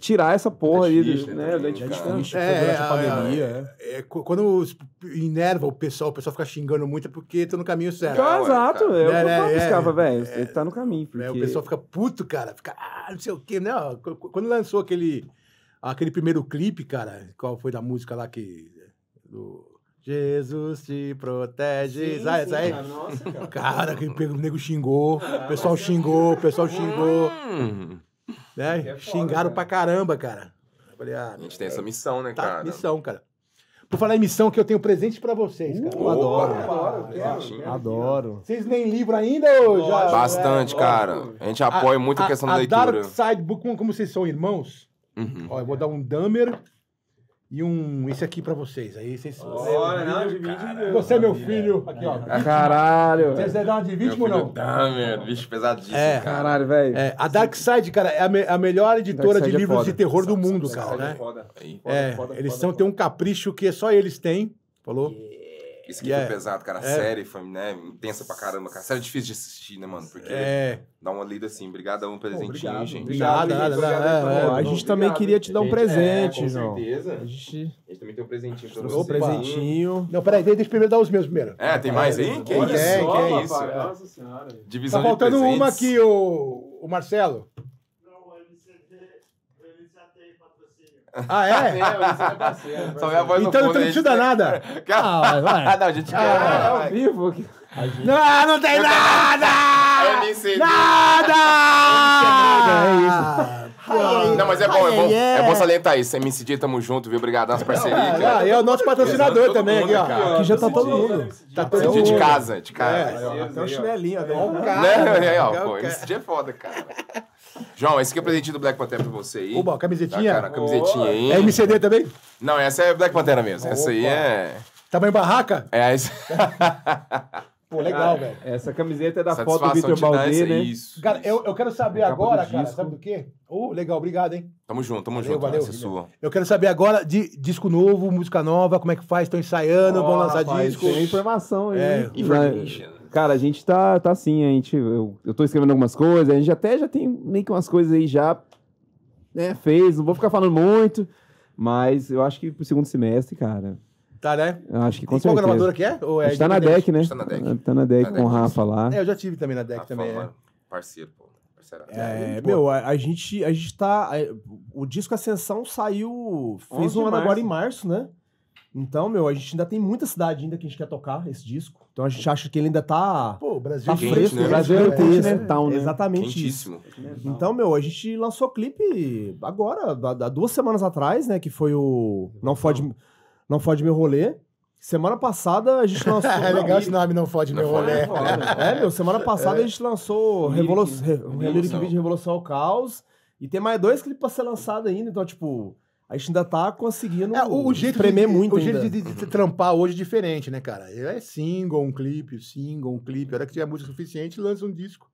tirar essa porra aí, né? é, é, é, é, Quando enerva o pessoal, o pessoal fica xingando muito, é porque tá no caminho certo. exato, é, eu é, buscava, velho. você tá no caminho. Porque... o pessoal fica puto, cara. Fica, ah, não sei o quê. né? quando lançou aquele, aquele primeiro clipe, cara, qual foi da música lá que... Do... Jesus te protege. Sim, sai, sim, sai. Cara, nossa, cara. cara, que o nego xingou, o pessoal xingou, o pessoal xingou. Hum. Né? É foda, Xingaram cara. Né? pra caramba, cara. Eu falei, ah, a gente tem essa missão, né, tá, cara? Missão, cara. Por falar em missão, que eu tenho presente pra vocês, cara. Eu Opa, adoro. Cara. Adoro, eu quero, né? adoro. Vocês nem livro ainda ou já? Bastante, é, cara. A gente apoia a, muito a, a questão a da leitura. Dark Side Book, como vocês são irmãos, uhum. ó, eu vou dar um dummer e um isso aqui pra vocês. Aí vocês. Olha, não, divide. você é meu filho. Aqui, ó. Caralho. Ah, vocês vão dar uma de vítima ou não? Tá, merda Bicho pesadíssimo. É. Caralho, velho. É, a Dark Side, cara, é a, me, a melhor editora de é livros de terror do mundo, cara. É né? Foda. É, foda, foda, eles são, têm um capricho que só eles têm. Falou? Yeah. Isso que é pesado, cara. É. Série, foi, né? Intensa pra caramba, cara. Série é difícil de assistir, né, mano? Porque é. dá uma lida assim. dá um presentinho, Pô, é, gente. Obrigado, obrigado, obrigado, é, A gente também queria te dar um presente, é, Com certeza. A gente... a gente também tem um presentinho pra você. Um presentinho. Não, peraí, deixa eu primeiro dar os meus primeiro. É, tem mais aí? Que é isso? Que é isso? Divisão tá faltando uma aqui, o, o Marcelo. Ah, é? Tá é Só minha voz então tá não precisa é nada. Ah, vai, vai. não, a gente ah, quer. Ah, é ao vivo. Gente... Não, não tem nada! Nada! É ah, isso. não, mas é bom, é bom, é bom salientar isso. MCD, tamo junto, viu? Obrigado nas é, parcerias. É, é, o nosso patrocinador também aqui, ó. Cara. Aqui já tá todo mundo. Tá todo mundo. de casa, de casa. É, um chinelinho, né? Né? Aí, ó, pô, MCD é foda, cara. João, esse aqui é o presente do Black Panther pra você aí. Oba, camisetinha. Tá, cara, camisetinha aí. É MCD também? Não, essa é Black Panther mesmo. Essa aí é... Tamanho barraca? É, essa... Pô, legal, velho. Essa camiseta é da foto do Vitor Baldê, é né? Isso. Cara, eu, eu quero saber agora, cara, sabe do quê? Oh, legal, obrigado, hein? Tamo junto, tamo valeu, junto. Valeu, essa é sua. Eu quero saber agora de disco novo, música nova, como é que faz? Estão ensaiando, oh, vão lançar rapaz, disco. Tem informação aí. É, information. Cara, a gente tá, tá assim, a gente, eu, eu tô escrevendo algumas coisas, a gente até já tem meio que umas coisas aí já, né, fez, não vou ficar falando muito, mas eu acho que pro segundo semestre, cara, Tá, né? Eu acho que com e certeza. Qual gravadora que é? Ou é a gente tá na deck, né? Tá na deck. É, tá na deck tá com o Rafa lá. É, eu já tive também na deck também. É. Parceiro, pô. É, é meu, a, a, gente, a gente tá. A, o disco Ascensão saiu. Fez um ano agora em março, né? Então, meu, a gente ainda tem muita cidade ainda que a gente quer tocar esse disco. Então a gente acha que ele ainda tá, Pô, Brasil tá fresco. Né? O Brasil é, é continental, né? Exatamente Quentíssimo. isso. Então, meu, a gente lançou clipe agora, há duas semanas atrás, né? Que foi o Não Fode, não fode Meu Rolê. Semana passada a gente lançou. é legal esse nome, não fode meu rolê. É, meu, semana passada a gente lançou Revolução, Revolução. Revolução ao Caos. E tem mais dois clipes pra ser lançado ainda, então, tipo, a gente ainda tá conseguindo é, o, o jeito tremer de, muito. O ainda. jeito de, de, de, trampar hoje é diferente, né, cara? É single, um clipe, single, um clipe. A hora que tiver música suficiente, lança um disco.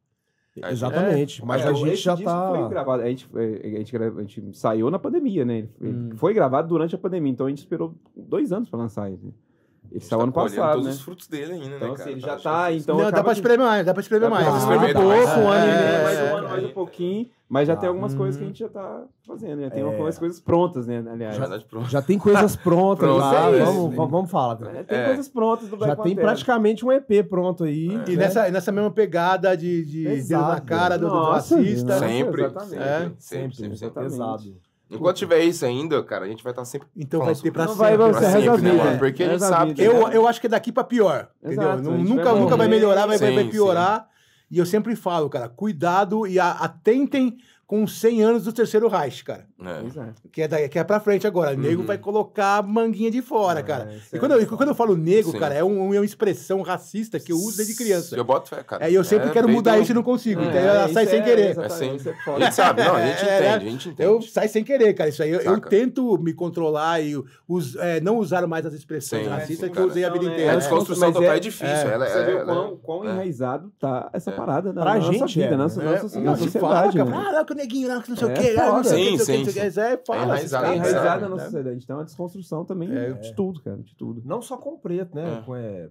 É, é, exatamente, é, mas é, a gente já tá. Foi gravado, a, gente, a, gente, a gente saiu na pandemia, né? Hum. Foi gravado durante a pandemia, então a gente esperou dois anos para lançar ele. Ele saiu tá ano passado, todos né? os frutos dele ainda, né, então, né, cara? Assim, já tá, tá então... Não, dá pra espremer mais, dá pra espremer mais. mais. um pouco, um ano e meio, mais um ano, mais um pouquinho. Mas já ah, tem algumas hum. coisas que a uhum. gente já tá fazendo, já né? tem é. algumas coisas prontas, né? Aliás. Já, já tem coisas prontas Pronto, lá, é vamos, vamos, falar. Já é, tem é. coisas prontas do Black Já Pantera. tem praticamente um EP pronto aí. É. Né? E nessa, nessa mesma pegada de, de dedo na cara do, Nossa, do racista. Né? É. Sempre, sempre, sempre, sempre, sempre, sempre. Pesado. Enquanto tiver isso ainda, cara, a gente vai estar tá sempre. Então vai ter pra sempre. Não vai ser sempre, né, Porque é. a gente sabe que. Né? Eu, eu acho que é daqui pra pior. Exato, entendeu? Nunca, vai nunca vai melhorar, vai, sim, vai piorar. Sim. E eu sempre falo, cara, cuidado e atentem com 100 anos do terceiro Reich, cara. É. é. Que é daqui que é pra frente agora. Uhum. Nego vai colocar a manguinha de fora, ah, é, cara. e quando eu, quando eu falo negro, cara, é, um, é uma expressão racista que eu uso desde criança. Eu boto fé, cara. É, e eu sempre é quero mudar do... isso e não consigo. então sai sem querer. É, assim. A gente sabe, não, a gente entende, a né? gente entende. Eu sem querer, cara. Isso aí eu, eu tento me controlar e us, não usar mais as expressões Sim, racistas que eu usei a vida inteira. A desconstrução total é difícil. Você vê quão enraizado tá essa parada na nossa vida, na nossa sociedade. Caraca, né? ah, neguinho lá, que não sei é ah, o quê. Não sei o que, sim sei o que. É, é Enraizada, é né? na sociedade. Então a desconstrução também é. de tudo, cara, de tudo. Não só com preto, né?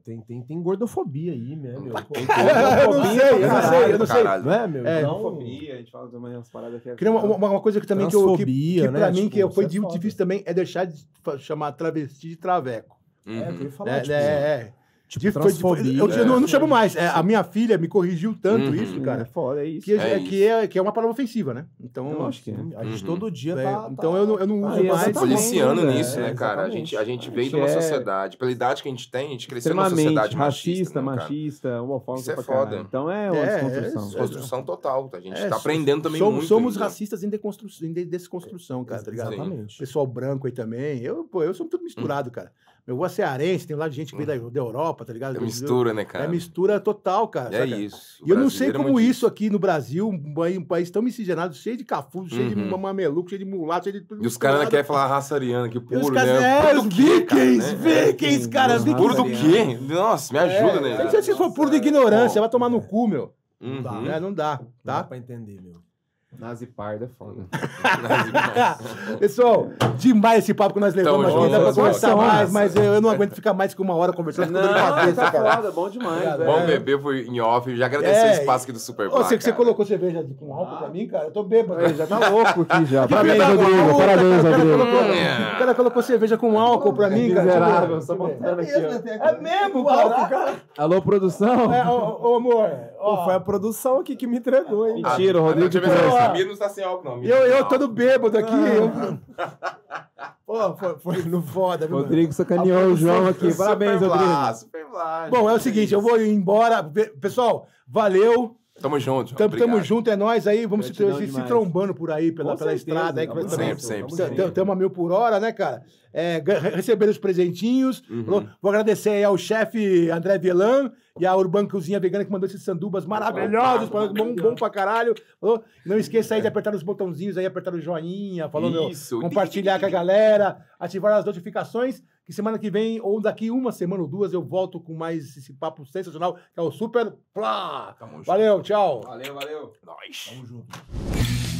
Tem, tem, tem gordofobia aí, né, meu? gordofobia aí, eu não sei, eu não sei. Não é, meu? É, gordofobia, a gente fala também umas paradas que é... Assim, uma coisa que também que eu... Que pra né? mim, tipo, que foi difícil também, é deixar de chamar travesti de traveco. Uhum. É, eu falar, né? tipo é, Tipo, Foi, eu, eu, não, eu, não é, chamo mais. É, a minha filha me corrigiu tanto uhum. isso, cara. É foda, é isso. Que é, é isso. que é, que é uma palavra ofensiva, né? Então, eu acho que é. a gente uhum. todo dia tá, Então tá eu não, eu não uso mais. A é, policiando né? nisso, né, cara? A gente, a gente veio de uma sociedade, pela idade que a gente tem, a gente cresceu numa sociedade racista, né, machista, homofóbico. Isso é foda. Então é uma desconstrução. Desconstrução total. Tá? A gente tá aprendendo também muito. Somos racistas em desconstrução, cara, tá ligado? Exatamente. Pessoal branco aí também. Eu, pô, eu sou tudo misturado, hum. cara. Meu avô é cearense, tem lá de gente que veio hum. da, Europa, tá ligado? É mistura, né, cara? É mistura total, cara. É saca? isso. E eu não sei é como é isso aqui no Brasil, um país tão miscigenado, cheio de cafuso, cheio uhum. de mameluco, cheio de mulato, cheio de. tudo. E os caras querem falar raça ariana, que puro, né? é, cara... né? É, os vikings, vikings, cara. Puro do quê? Nossa, me ajuda, né? se for puro de ignorância, vai tomar no é. cu, meu. Não dá, uhum. né? Não dá, tá? Não dá pra entender, meu. Nazi parda é foda. Pessoal, demais esse papo que nós levamos. Tamo dá pra conversar tá mais, mas eu, eu, não aguento ficar mais que uma hora conversando não, com dor cabeça, tá cara. Foda, bom demais. é. Bom beber foi em off. Já agradeço é, o espaço aqui do Super Bar, Você que você colocou cerveja de com álcool pra ah. mim, cara. Eu tô bêbado. já tá louco aqui já. Parabéns, Rodrigo. Parabéns, Rodrigo. É. O cara colocou cerveja com álcool pra é mim, cara. Tipo, é, é mesmo, cara. Alô, produção? Ô, amor. Pô, foi a produção aqui que me entregou, hein? Ah, mentira, o Rodrigo. Não, não, não, não está sem álcool, não. Eu, eu todo bêbado aqui. Ah. Pô, foi, foi no foda, viu? Rodrigo sacaneou o João aqui. Parabéns, Rodrigo. Bom, é o seguinte, eu vou embora. Pessoal, valeu. Tamo junto. Tamo, tamo junto, é nós aí. Vamos se, se, se trombando por aí pela, pela estrada. Aí, que vai sempre, sempre, sempre. Tamo a mil por hora, né, cara? É, os presentinhos. Uhum. Vou agradecer aí ao chefe André Vielan e a Urban Cozinha Vegana que mandou esses sandubas maravilhosos, bom, bom pra caralho. Falou, não esqueça aí de apertar os botãozinhos aí, apertar o joinha, falou, Isso. meu, compartilhar com a galera, ativar as notificações que semana que vem, ou daqui uma semana ou duas, eu volto com mais esse papo sensacional, que é o Super Plá. Valeu, tchau. Valeu, valeu. Nós. Tamo junto.